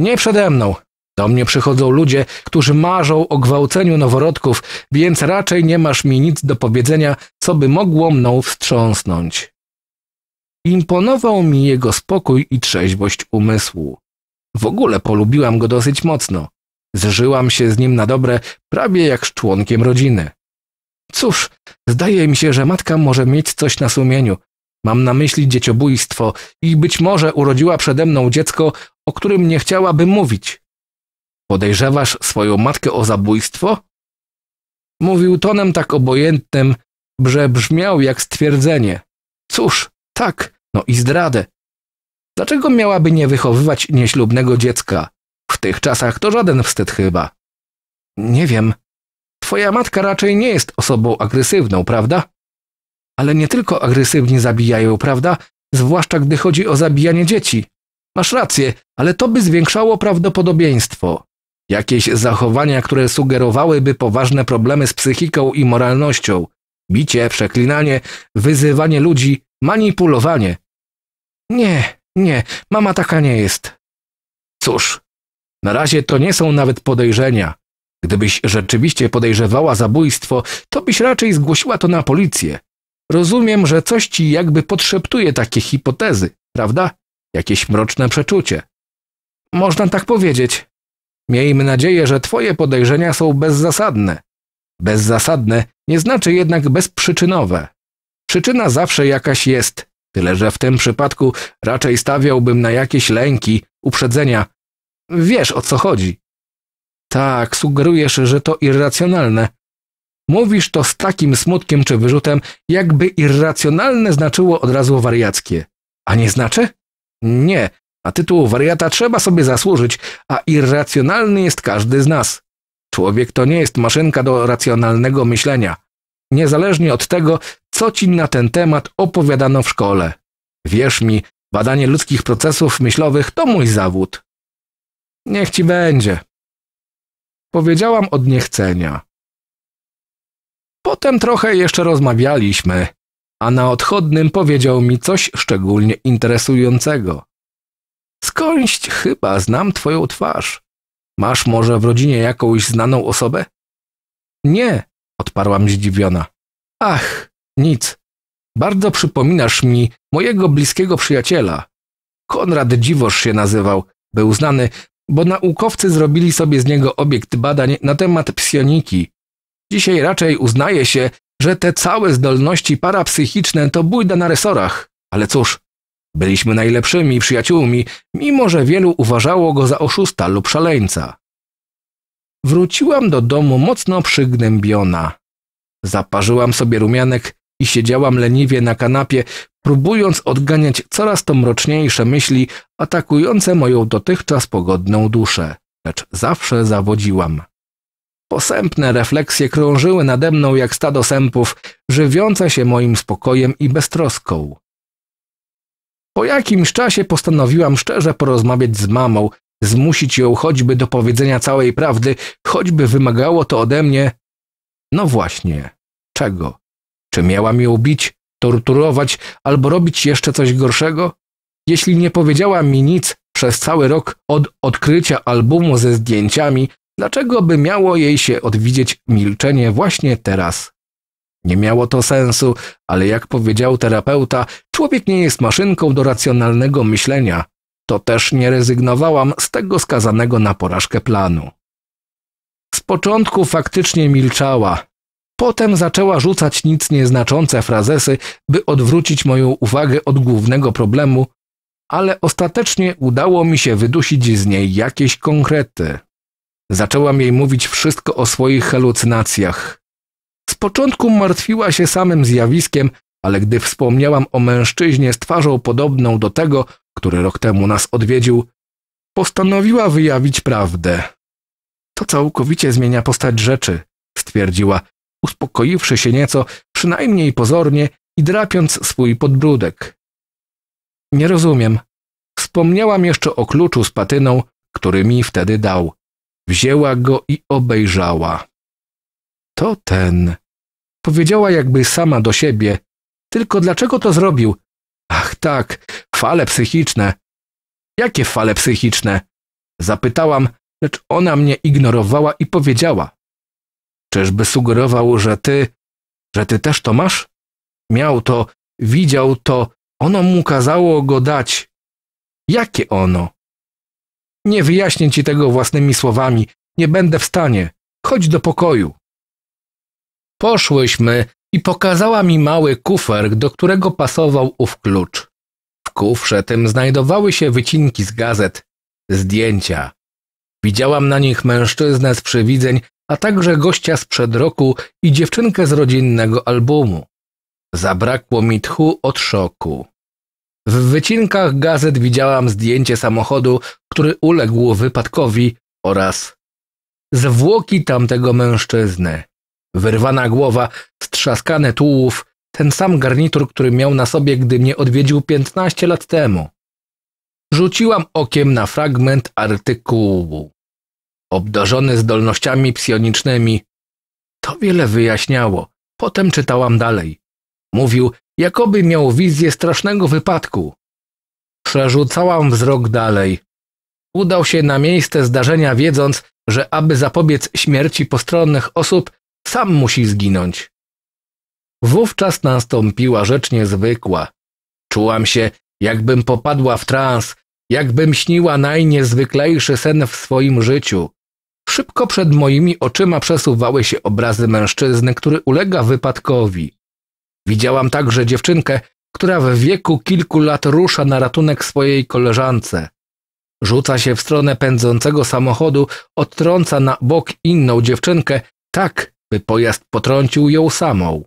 Nie przede mną, do mnie przychodzą ludzie, którzy marzą o gwałceniu noworodków, więc raczej nie masz mi nic do powiedzenia, co by mogło mną wstrząsnąć. Imponował mi jego spokój i trzeźwość umysłu. W ogóle polubiłam go dosyć mocno. Zżyłam się z nim na dobre, prawie jak z członkiem rodziny. Cóż, zdaje mi się, że matka może mieć coś na sumieniu. Mam na myśli dzieciobójstwo i być może urodziła przede mną dziecko, o którym nie chciałaby mówić. Podejrzewasz swoją matkę o zabójstwo? Mówił tonem tak obojętnym, że brzmiał jak stwierdzenie. Cóż, tak, no i zdradę. Dlaczego miałaby nie wychowywać nieślubnego dziecka? W tych czasach to żaden wstyd chyba. Nie wiem. Twoja matka raczej nie jest osobą agresywną, prawda? Ale nie tylko agresywni zabijają, prawda? Zwłaszcza gdy chodzi o zabijanie dzieci. Masz rację, ale to by zwiększało prawdopodobieństwo. Jakieś zachowania, które sugerowałyby poważne problemy z psychiką i moralnością. Bicie, przeklinanie, wyzywanie ludzi, manipulowanie. Nie, nie, mama taka nie jest. Cóż, na razie to nie są nawet podejrzenia. Gdybyś rzeczywiście podejrzewała zabójstwo, to byś raczej zgłosiła to na policję. Rozumiem, że coś ci jakby podszeptuje takie hipotezy, prawda? Jakieś mroczne przeczucie. Można tak powiedzieć. Miejmy nadzieję, że Twoje podejrzenia są bezzasadne. Bezzasadne nie znaczy jednak bezprzyczynowe. Przyczyna zawsze jakaś jest, tyle że w tym przypadku raczej stawiałbym na jakieś lęki, uprzedzenia. Wiesz o co chodzi. Tak, sugerujesz, że to irracjonalne. Mówisz to z takim smutkiem czy wyrzutem, jakby irracjonalne znaczyło od razu wariackie. A nie znaczy? Nie, a tytuł wariata trzeba sobie zasłużyć, a irracjonalny jest każdy z nas. Człowiek to nie jest maszynka do racjonalnego myślenia. Niezależnie od tego, co ci na ten temat opowiadano w szkole. Wierz mi, badanie ludzkich procesów myślowych to mój zawód. Niech ci będzie. Powiedziałam od niechcenia. Potem trochę jeszcze rozmawialiśmy, a na odchodnym powiedział mi coś szczególnie interesującego. Skądś chyba znam twoją twarz. Masz może w rodzinie jakąś znaną osobę? Nie, odparłam zdziwiona. Ach, nic. Bardzo przypominasz mi mojego bliskiego przyjaciela. Konrad Dziwosz się nazywał. Był znany, bo naukowcy zrobili sobie z niego obiekt badań na temat psioniki. Dzisiaj raczej uznaje się, że te całe zdolności parapsychiczne to bójda na resorach. Ale cóż, Byliśmy najlepszymi przyjaciółmi, mimo że wielu uważało go za oszusta lub szaleńca. Wróciłam do domu mocno przygnębiona. Zaparzyłam sobie rumianek i siedziałam leniwie na kanapie, próbując odganiać coraz to mroczniejsze myśli atakujące moją dotychczas pogodną duszę, lecz zawsze zawodziłam. Posępne refleksje krążyły nade mną jak stado sępów, żywiące się moim spokojem i beztroską. Po jakimś czasie postanowiłam szczerze porozmawiać z mamą, zmusić ją choćby do powiedzenia całej prawdy, choćby wymagało to ode mnie. No właśnie, czego? Czy miałam ją bić, torturować albo robić jeszcze coś gorszego? Jeśli nie powiedziała mi nic przez cały rok od odkrycia albumu ze zdjęciami, dlaczego by miało jej się odwidzieć milczenie właśnie teraz? Nie miało to sensu, ale jak powiedział terapeuta, człowiek nie jest maszynką do racjonalnego myślenia. To też nie rezygnowałam z tego skazanego na porażkę planu. Z początku faktycznie milczała. Potem zaczęła rzucać nic nieznaczące frazesy, by odwrócić moją uwagę od głównego problemu, ale ostatecznie udało mi się wydusić z niej jakieś konkrety. Zaczęłam jej mówić wszystko o swoich halucynacjach. Z początku martwiła się samym zjawiskiem, ale gdy wspomniałam o mężczyźnie z twarzą podobną do tego, który rok temu nas odwiedził, postanowiła wyjawić prawdę. To całkowicie zmienia postać rzeczy, stwierdziła, uspokoiwszy się nieco, przynajmniej pozornie i drapiąc swój podbródek. Nie rozumiem. Wspomniałam jeszcze o kluczu z patyną, który mi wtedy dał. Wzięła go i obejrzała. To ten. Powiedziała jakby sama do siebie. Tylko dlaczego to zrobił? Ach tak, fale psychiczne. Jakie fale psychiczne? Zapytałam, lecz ona mnie ignorowała i powiedziała. Czyżby sugerował, że ty, że ty też to masz? Miał to, widział to, ono mu kazało go dać. Jakie ono? Nie wyjaśnię ci tego własnymi słowami, nie będę w stanie. Chodź do pokoju. Poszłyśmy i pokazała mi mały kufer, do którego pasował ów klucz. W kufrze tym znajdowały się wycinki z gazet, zdjęcia. Widziałam na nich mężczyznę z przywidzeń, a także gościa sprzed roku i dziewczynkę z rodzinnego albumu. Zabrakło mi tchu od szoku. W wycinkach gazet widziałam zdjęcie samochodu, który uległ wypadkowi oraz zwłoki tamtego mężczyzny wyrwana głowa, strzaskane tułów, ten sam garnitur, który miał na sobie, gdy mnie odwiedził 15 lat temu. Rzuciłam okiem na fragment artykułu. Obdarzony zdolnościami psionicznymi. To wiele wyjaśniało. Potem czytałam dalej. Mówił, jakoby miał wizję strasznego wypadku. Przerzucałam wzrok dalej. Udał się na miejsce zdarzenia, wiedząc, że aby zapobiec śmierci postronnych osób, sam musi zginąć. Wówczas nastąpiła rzecz niezwykła. Czułam się, jakbym popadła w trans, jakbym śniła najniezwyklejszy sen w swoim życiu. Szybko przed moimi oczyma przesuwały się obrazy mężczyzny, który ulega wypadkowi. Widziałam także dziewczynkę, która w wieku kilku lat rusza na ratunek swojej koleżance. Rzuca się w stronę pędzącego samochodu, odtrąca na bok inną dziewczynkę, tak by pojazd potrącił ją samą.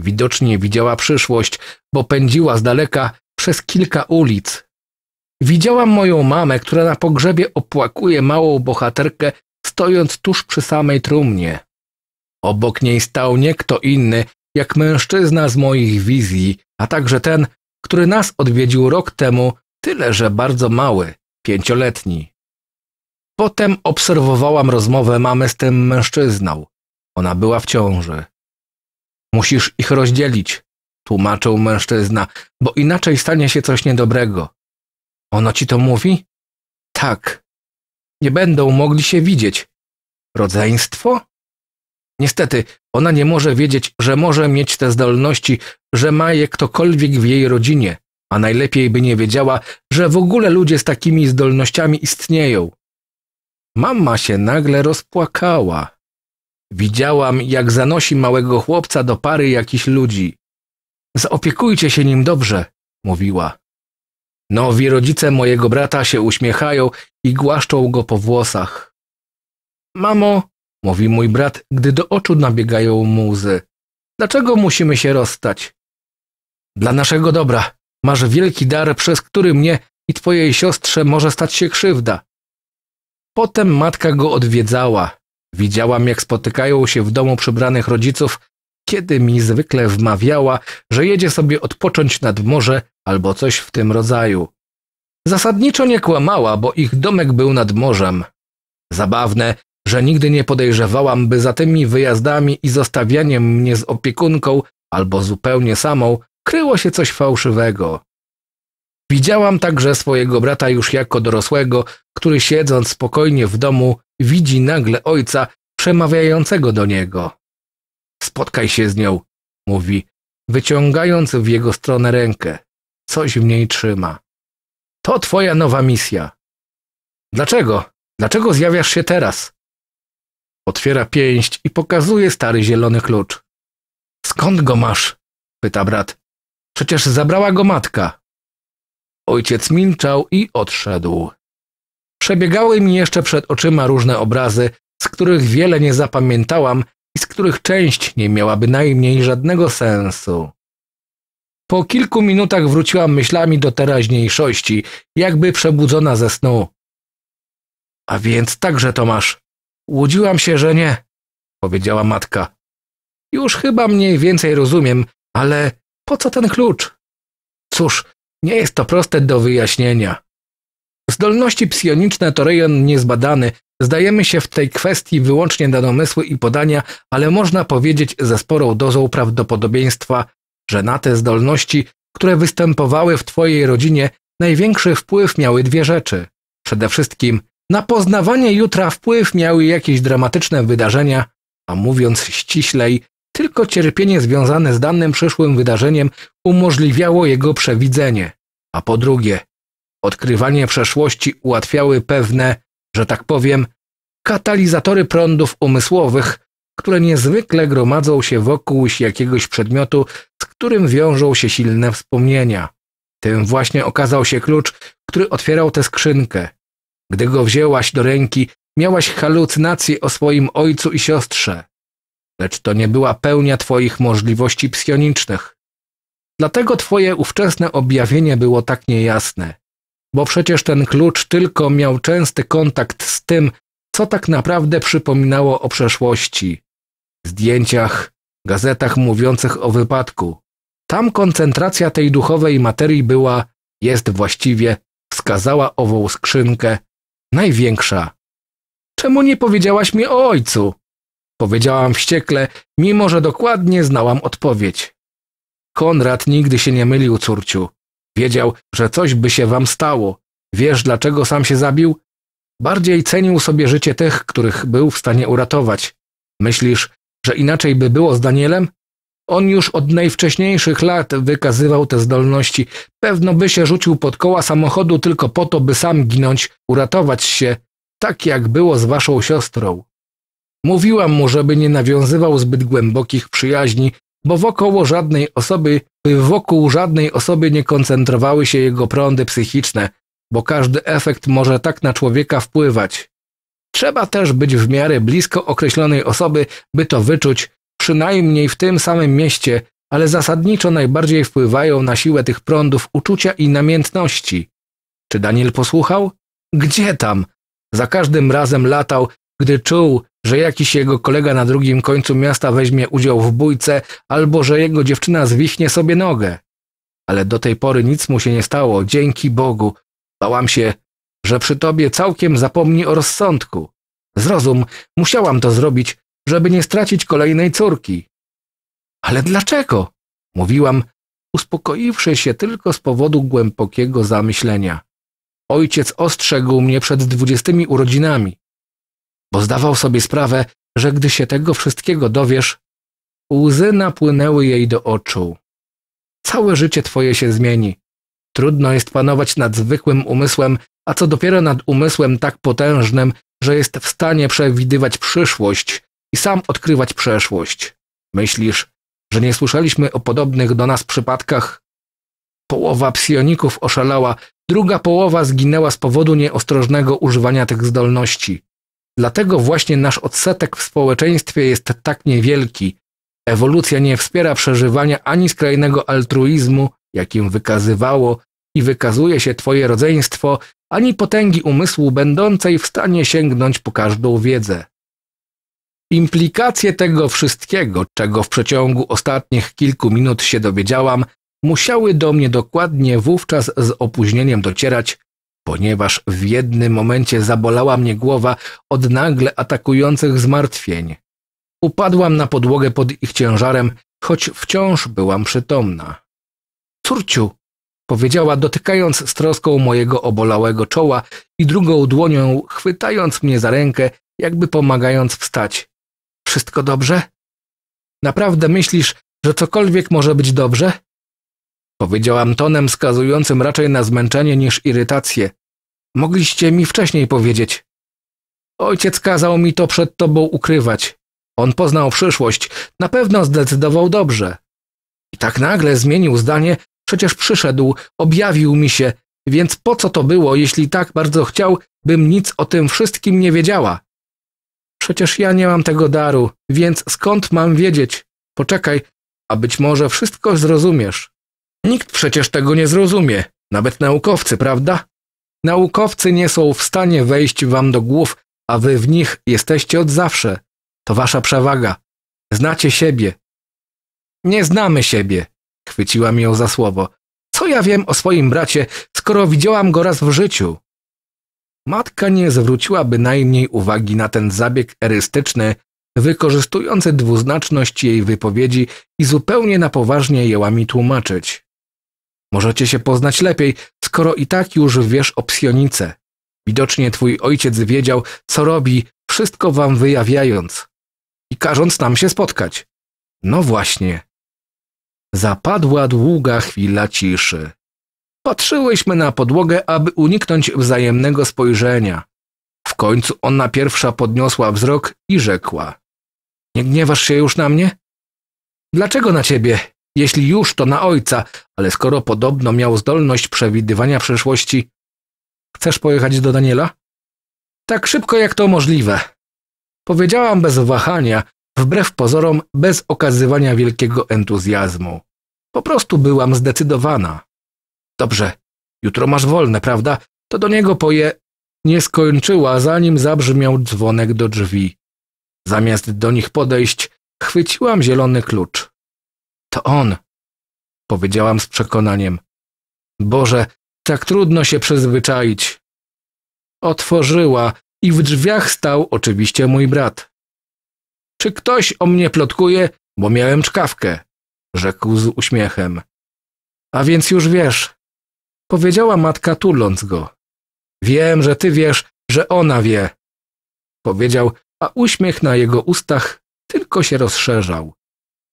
Widocznie widziała przyszłość, bo pędziła z daleka przez kilka ulic. Widziałam moją mamę, która na pogrzebie opłakuje małą bohaterkę, stojąc tuż przy samej trumnie. Obok niej stał nie kto inny, jak mężczyzna z moich wizji, a także ten, który nas odwiedził rok temu, tyle że bardzo mały, pięcioletni. Potem obserwowałam rozmowę mamy z tym mężczyzną. Ona była w ciąży. Musisz ich rozdzielić, tłumaczył mężczyzna, bo inaczej stanie się coś niedobrego. Ono ci to mówi? Tak. Nie będą mogli się widzieć. Rodzeństwo? Niestety, ona nie może wiedzieć, że może mieć te zdolności, że ma je ktokolwiek w jej rodzinie, a najlepiej by nie wiedziała, że w ogóle ludzie z takimi zdolnościami istnieją. Mama się nagle rozpłakała. Widziałam, jak zanosi małego chłopca do pary jakichś ludzi. Zaopiekujcie się nim dobrze, mówiła. Nowi rodzice mojego brata się uśmiechają i głaszczą go po włosach. Mamo, mówi mój brat, gdy do oczu nabiegają mu łzy. Dlaczego musimy się rozstać? Dla naszego dobra. Masz wielki dar, przez który mnie i twojej siostrze może stać się krzywda. Potem matka go odwiedzała. Widziałam, jak spotykają się w domu przybranych rodziców, kiedy mi zwykle wmawiała, że jedzie sobie odpocząć nad morze albo coś w tym rodzaju. Zasadniczo nie kłamała, bo ich domek był nad morzem. Zabawne, że nigdy nie podejrzewałam, by za tymi wyjazdami i zostawianiem mnie z opiekunką albo zupełnie samą kryło się coś fałszywego. Widziałam także swojego brata już jako dorosłego, który siedząc spokojnie w domu, widzi nagle ojca przemawiającego do niego. Spotkaj się z nią, mówi, wyciągając w jego stronę rękę. Coś w niej trzyma. To twoja nowa misja. Dlaczego? Dlaczego zjawiasz się teraz? Otwiera pięść i pokazuje stary zielony klucz. Skąd go masz? pyta brat. Przecież zabrała go matka. Ojciec milczał i odszedł. Przebiegały mi jeszcze przed oczyma różne obrazy, z których wiele nie zapamiętałam i z których część nie miała bynajmniej żadnego sensu. Po kilku minutach wróciłam myślami do teraźniejszości, jakby przebudzona ze snu. A więc także, Tomasz. Łudziłam się, że nie, powiedziała matka. Już chyba mniej więcej rozumiem, ale po co ten klucz? Cóż, nie jest to proste do wyjaśnienia. Zdolności psioniczne to rejon niezbadany. Zdajemy się w tej kwestii wyłącznie na domysły i podania, ale można powiedzieć ze sporą dozą prawdopodobieństwa, że na te zdolności, które występowały w Twojej rodzinie, największy wpływ miały dwie rzeczy. Przede wszystkim na poznawanie jutra wpływ miały jakieś dramatyczne wydarzenia, a mówiąc ściślej, tylko cierpienie związane z danym przyszłym wydarzeniem umożliwiało jego przewidzenie. A po drugie, odkrywanie przeszłości ułatwiały pewne, że tak powiem, katalizatory prądów umysłowych, które niezwykle gromadzą się wokół jakiegoś przedmiotu, z którym wiążą się silne wspomnienia. Tym właśnie okazał się klucz, który otwierał tę skrzynkę. Gdy go wzięłaś do ręki, miałaś halucynację o swoim ojcu i siostrze lecz to nie była pełnia Twoich możliwości psionicznych. Dlatego Twoje ówczesne objawienie było tak niejasne, bo przecież ten klucz tylko miał częsty kontakt z tym, co tak naprawdę przypominało o przeszłości, zdjęciach, gazetach mówiących o wypadku. Tam koncentracja tej duchowej materii była, jest właściwie, wskazała ową skrzynkę, największa. Czemu nie powiedziałaś mi o ojcu? Powiedziałam wściekle, mimo że dokładnie znałam odpowiedź. Konrad nigdy się nie mylił, córciu. Wiedział, że coś by się wam stało. Wiesz, dlaczego sam się zabił? Bardziej cenił sobie życie tych, których był w stanie uratować. Myślisz, że inaczej by było z Danielem? On już od najwcześniejszych lat wykazywał te zdolności. Pewno by się rzucił pod koła samochodu tylko po to, by sam ginąć, uratować się, tak jak było z waszą siostrą. Mówiłam mu, żeby nie nawiązywał zbyt głębokich przyjaźni, bo wokoło żadnej osoby, wokół żadnej osoby nie koncentrowały się jego prądy psychiczne, bo każdy efekt może tak na człowieka wpływać. Trzeba też być w miarę blisko określonej osoby, by to wyczuć, przynajmniej w tym samym mieście, ale zasadniczo najbardziej wpływają na siłę tych prądów uczucia i namiętności. Czy Daniel posłuchał? Gdzie tam? Za każdym razem latał, gdy czuł, że jakiś jego kolega na drugim końcu miasta weźmie udział w bójce albo że jego dziewczyna zwichnie sobie nogę. Ale do tej pory nic mu się nie stało, dzięki Bogu. Bałam się, że przy tobie całkiem zapomni o rozsądku. Zrozum, musiałam to zrobić, żeby nie stracić kolejnej córki. Ale dlaczego? Mówiłam, uspokoiwszy się tylko z powodu głębokiego zamyślenia. Ojciec ostrzegł mnie przed dwudziestymi urodzinami bo zdawał sobie sprawę, że gdy się tego wszystkiego dowiesz, łzy napłynęły jej do oczu. Całe życie twoje się zmieni. Trudno jest panować nad zwykłym umysłem, a co dopiero nad umysłem tak potężnym, że jest w stanie przewidywać przyszłość i sam odkrywać przeszłość. Myślisz, że nie słyszeliśmy o podobnych do nas przypadkach? Połowa psioników oszalała, druga połowa zginęła z powodu nieostrożnego używania tych zdolności. Dlatego właśnie nasz odsetek w społeczeństwie jest tak niewielki. Ewolucja nie wspiera przeżywania ani skrajnego altruizmu, jakim wykazywało i wykazuje się Twoje rodzeństwo, ani potęgi umysłu będącej w stanie sięgnąć po każdą wiedzę. Implikacje tego wszystkiego, czego w przeciągu ostatnich kilku minut się dowiedziałam, musiały do mnie dokładnie wówczas z opóźnieniem docierać, ponieważ w jednym momencie zabolała mnie głowa od nagle atakujących zmartwień. Upadłam na podłogę pod ich ciężarem, choć wciąż byłam przytomna. Córciu, powiedziała, dotykając z troską mojego obolałego czoła i drugą dłonią chwytając mnie za rękę, jakby pomagając wstać. Wszystko dobrze? Naprawdę myślisz, że cokolwiek może być dobrze? Powiedziałam tonem skazującym raczej na zmęczenie niż irytację. Mogliście mi wcześniej powiedzieć. Ojciec kazał mi to przed tobą ukrywać. On poznał przyszłość, na pewno zdecydował dobrze. I tak nagle zmienił zdanie, przecież przyszedł, objawił mi się, więc po co to było, jeśli tak bardzo chciał, bym nic o tym wszystkim nie wiedziała? Przecież ja nie mam tego daru, więc skąd mam wiedzieć? Poczekaj, a być może wszystko zrozumiesz. Nikt przecież tego nie zrozumie, nawet naukowcy, prawda? Naukowcy nie są w stanie wejść wam do głów, a wy w nich jesteście od zawsze. To wasza przewaga. Znacie siebie. Nie znamy siebie, chwyciła mi ją za słowo. Co ja wiem o swoim bracie, skoro widziałam go raz w życiu? Matka nie zwróciła bynajmniej uwagi na ten zabieg erystyczny, wykorzystujący dwuznaczność jej wypowiedzi i zupełnie na poważnie jęła mi tłumaczyć. Możecie się poznać lepiej, skoro i tak już wiesz o psionice. Widocznie twój ojciec wiedział, co robi, wszystko wam wyjawiając i każąc nam się spotkać. No właśnie. Zapadła długa chwila ciszy. Patrzyłyśmy na podłogę, aby uniknąć wzajemnego spojrzenia. W końcu ona pierwsza podniosła wzrok i rzekła. Nie gniewasz się już na mnie? Dlaczego na ciebie? Jeśli już, to na ojca, ale skoro podobno miał zdolność przewidywania przeszłości, Chcesz pojechać do Daniela? Tak szybko jak to możliwe. Powiedziałam bez wahania, wbrew pozorom bez okazywania wielkiego entuzjazmu. Po prostu byłam zdecydowana. Dobrze, jutro masz wolne, prawda? To do niego poje... Nie skończyła, zanim zabrzmiał dzwonek do drzwi. Zamiast do nich podejść, chwyciłam zielony klucz. To on, powiedziałam z przekonaniem. Boże, tak trudno się przyzwyczaić. Otworzyła i w drzwiach stał oczywiście mój brat. Czy ktoś o mnie plotkuje, bo miałem czkawkę? rzekł z uśmiechem. A więc już wiesz, powiedziała matka tuląc go. Wiem, że ty wiesz, że ona wie, powiedział, a uśmiech na jego ustach tylko się rozszerzał.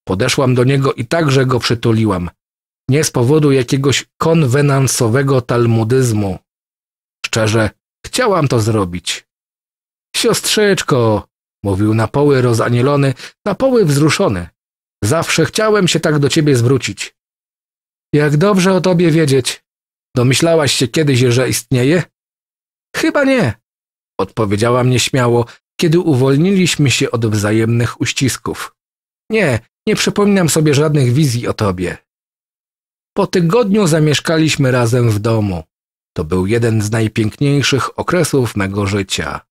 Podeszłam do niego i także go przytuliłam. Nie z powodu jakiegoś konwenansowego talmudyzmu. Szczerze, chciałam to zrobić. Siostrzeczko, mówił na poły rozanielony, na poły wzruszony. Zawsze chciałem się tak do ciebie zwrócić. Jak dobrze o tobie wiedzieć. Domyślałaś się kiedyś, że istnieje? Chyba nie, odpowiedziała mnie śmiało, kiedy uwolniliśmy się od wzajemnych uścisków. Nie, nie przypominam sobie żadnych wizji o tobie. Po tygodniu zamieszkaliśmy razem w domu. To był jeden z najpiękniejszych okresów mego życia.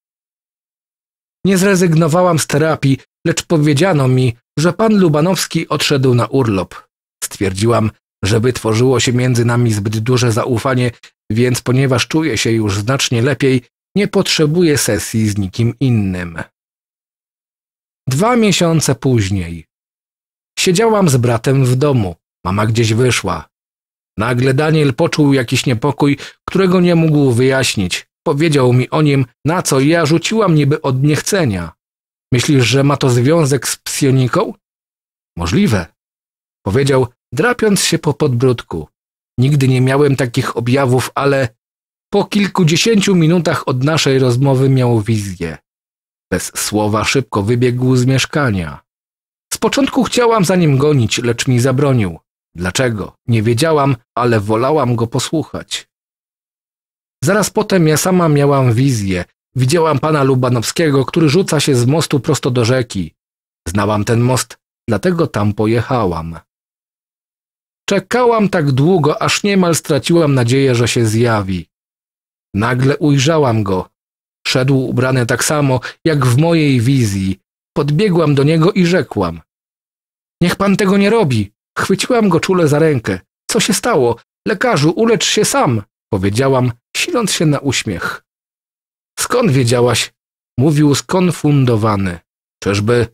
Nie zrezygnowałam z terapii, lecz powiedziano mi, że pan Lubanowski odszedł na urlop. Stwierdziłam, żeby tworzyło się między nami zbyt duże zaufanie, więc ponieważ czuję się już znacznie lepiej, nie potrzebuję sesji z nikim innym. Dwa miesiące później. Siedziałam z bratem w domu. Mama gdzieś wyszła. Nagle Daniel poczuł jakiś niepokój, którego nie mógł wyjaśnić. Powiedział mi o nim, na co ja rzuciłam niby od niechcenia. Myślisz, że ma to związek z psioniką? Możliwe. Powiedział, drapiąc się po podbródku. Nigdy nie miałem takich objawów, ale po kilkudziesięciu minutach od naszej rozmowy miał wizję. Bez słowa szybko wybiegł z mieszkania. Z początku chciałam za nim gonić, lecz mi zabronił. Dlaczego? Nie wiedziałam, ale wolałam go posłuchać. Zaraz potem ja sama miałam wizję. Widziałam pana Lubanowskiego, który rzuca się z mostu prosto do rzeki. Znałam ten most, dlatego tam pojechałam. Czekałam tak długo, aż niemal straciłam nadzieję, że się zjawi. Nagle ujrzałam go. Szedł ubrany tak samo, jak w mojej wizji. Podbiegłam do niego i rzekłam. Niech pan tego nie robi. Chwyciłam go czule za rękę. Co się stało? Lekarzu, ulecz się sam, powiedziałam, siląc się na uśmiech. Skąd wiedziałaś? Mówił skonfundowany. Czyżby?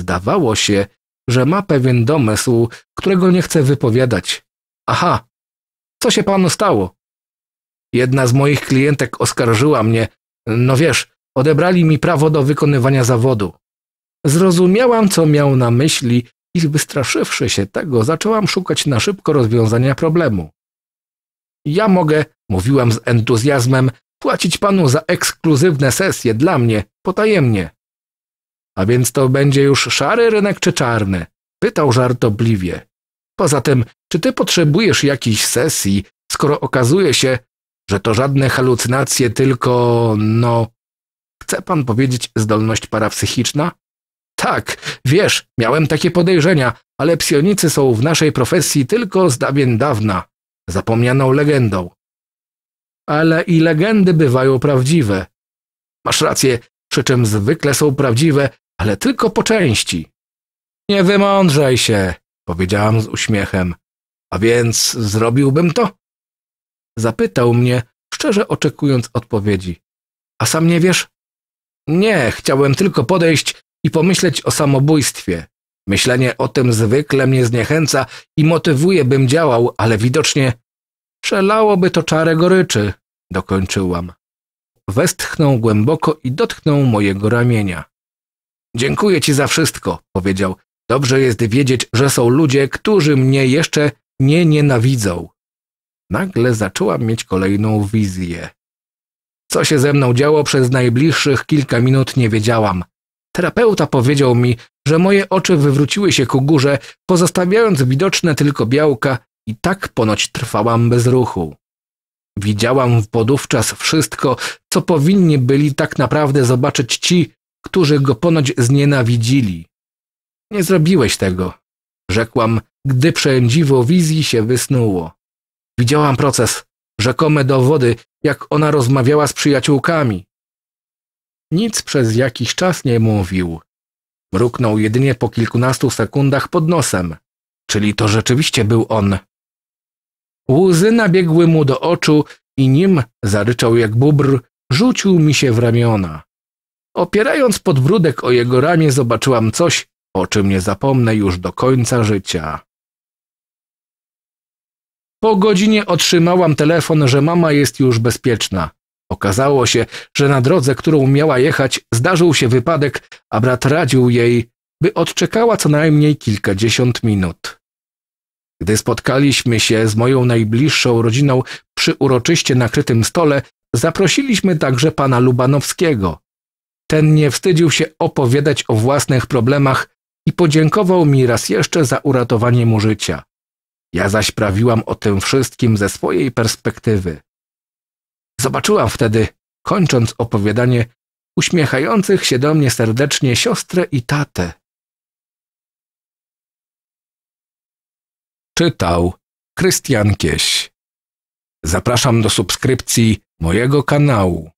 Zdawało się, że ma pewien domysł, którego nie chce wypowiadać. Aha, co się panu stało? Jedna z moich klientek oskarżyła mnie. No wiesz, odebrali mi prawo do wykonywania zawodu. Zrozumiałam, co miał na myśli i wystraszywszy się tego, zaczęłam szukać na szybko rozwiązania problemu. Ja mogę, mówiłam z entuzjazmem, płacić panu za ekskluzywne sesje dla mnie, potajemnie. A więc to będzie już szary rynek czy czarny? Pytał żartobliwie. Poza tym, czy ty potrzebujesz jakiejś sesji, skoro okazuje się, że to żadne halucynacje, tylko no. Chce pan powiedzieć zdolność parapsychiczna? Tak, wiesz, miałem takie podejrzenia, ale psionicy są w naszej profesji tylko z dawien dawna, zapomnianą legendą. Ale i legendy bywają prawdziwe. Masz rację, przy czym zwykle są prawdziwe, ale tylko po części. Nie wymądrzaj się, powiedziałam z uśmiechem. A więc zrobiłbym to? Zapytał mnie, szczerze oczekując odpowiedzi. A sam nie wiesz? Nie, chciałem tylko podejść i pomyśleć o samobójstwie. Myślenie o tym zwykle mnie zniechęca i motywuje, bym działał, ale widocznie przelałoby to czarę goryczy, dokończyłam. Westchnął głęboko i dotknął mojego ramienia. Dziękuję ci za wszystko, powiedział. Dobrze jest wiedzieć, że są ludzie, którzy mnie jeszcze nie nienawidzą. Nagle zaczęłam mieć kolejną wizję. Co się ze mną działo przez najbliższych kilka minut nie wiedziałam. Terapeuta powiedział mi, że moje oczy wywróciły się ku górze, pozostawiając widoczne tylko białka i tak ponoć trwałam bez ruchu. Widziałam podówczas wszystko, co powinni byli tak naprawdę zobaczyć ci, którzy go ponoć znienawidzili. Nie zrobiłeś tego, rzekłam, gdy przędziwo wizji się wysnuło. Widziałam proces, rzekome dowody, jak ona rozmawiała z przyjaciółkami. Nic przez jakiś czas nie mówił. Mruknął jedynie po kilkunastu sekundach pod nosem. Czyli to rzeczywiście był on. Łzy nabiegły mu do oczu i nim zaryczał jak bubr, rzucił mi się w ramiona. Opierając podbródek o jego ramię zobaczyłam coś, o czym nie zapomnę już do końca życia. Po godzinie otrzymałam telefon, że mama jest już bezpieczna. Okazało się, że na drodze, którą miała jechać, zdarzył się wypadek, a brat radził jej, by odczekała co najmniej kilkadziesiąt minut. Gdy spotkaliśmy się z moją najbliższą rodziną przy uroczyście nakrytym stole, zaprosiliśmy także pana Lubanowskiego. Ten nie wstydził się opowiadać o własnych problemach i podziękował mi raz jeszcze za uratowanie mu życia. Ja zaś prawiłam o tym wszystkim ze swojej perspektywy. Zobaczyłam wtedy, kończąc opowiadanie, uśmiechających się do mnie serdecznie siostrę i tatę. Czytał Krystian Kieś. Zapraszam do subskrypcji mojego kanału.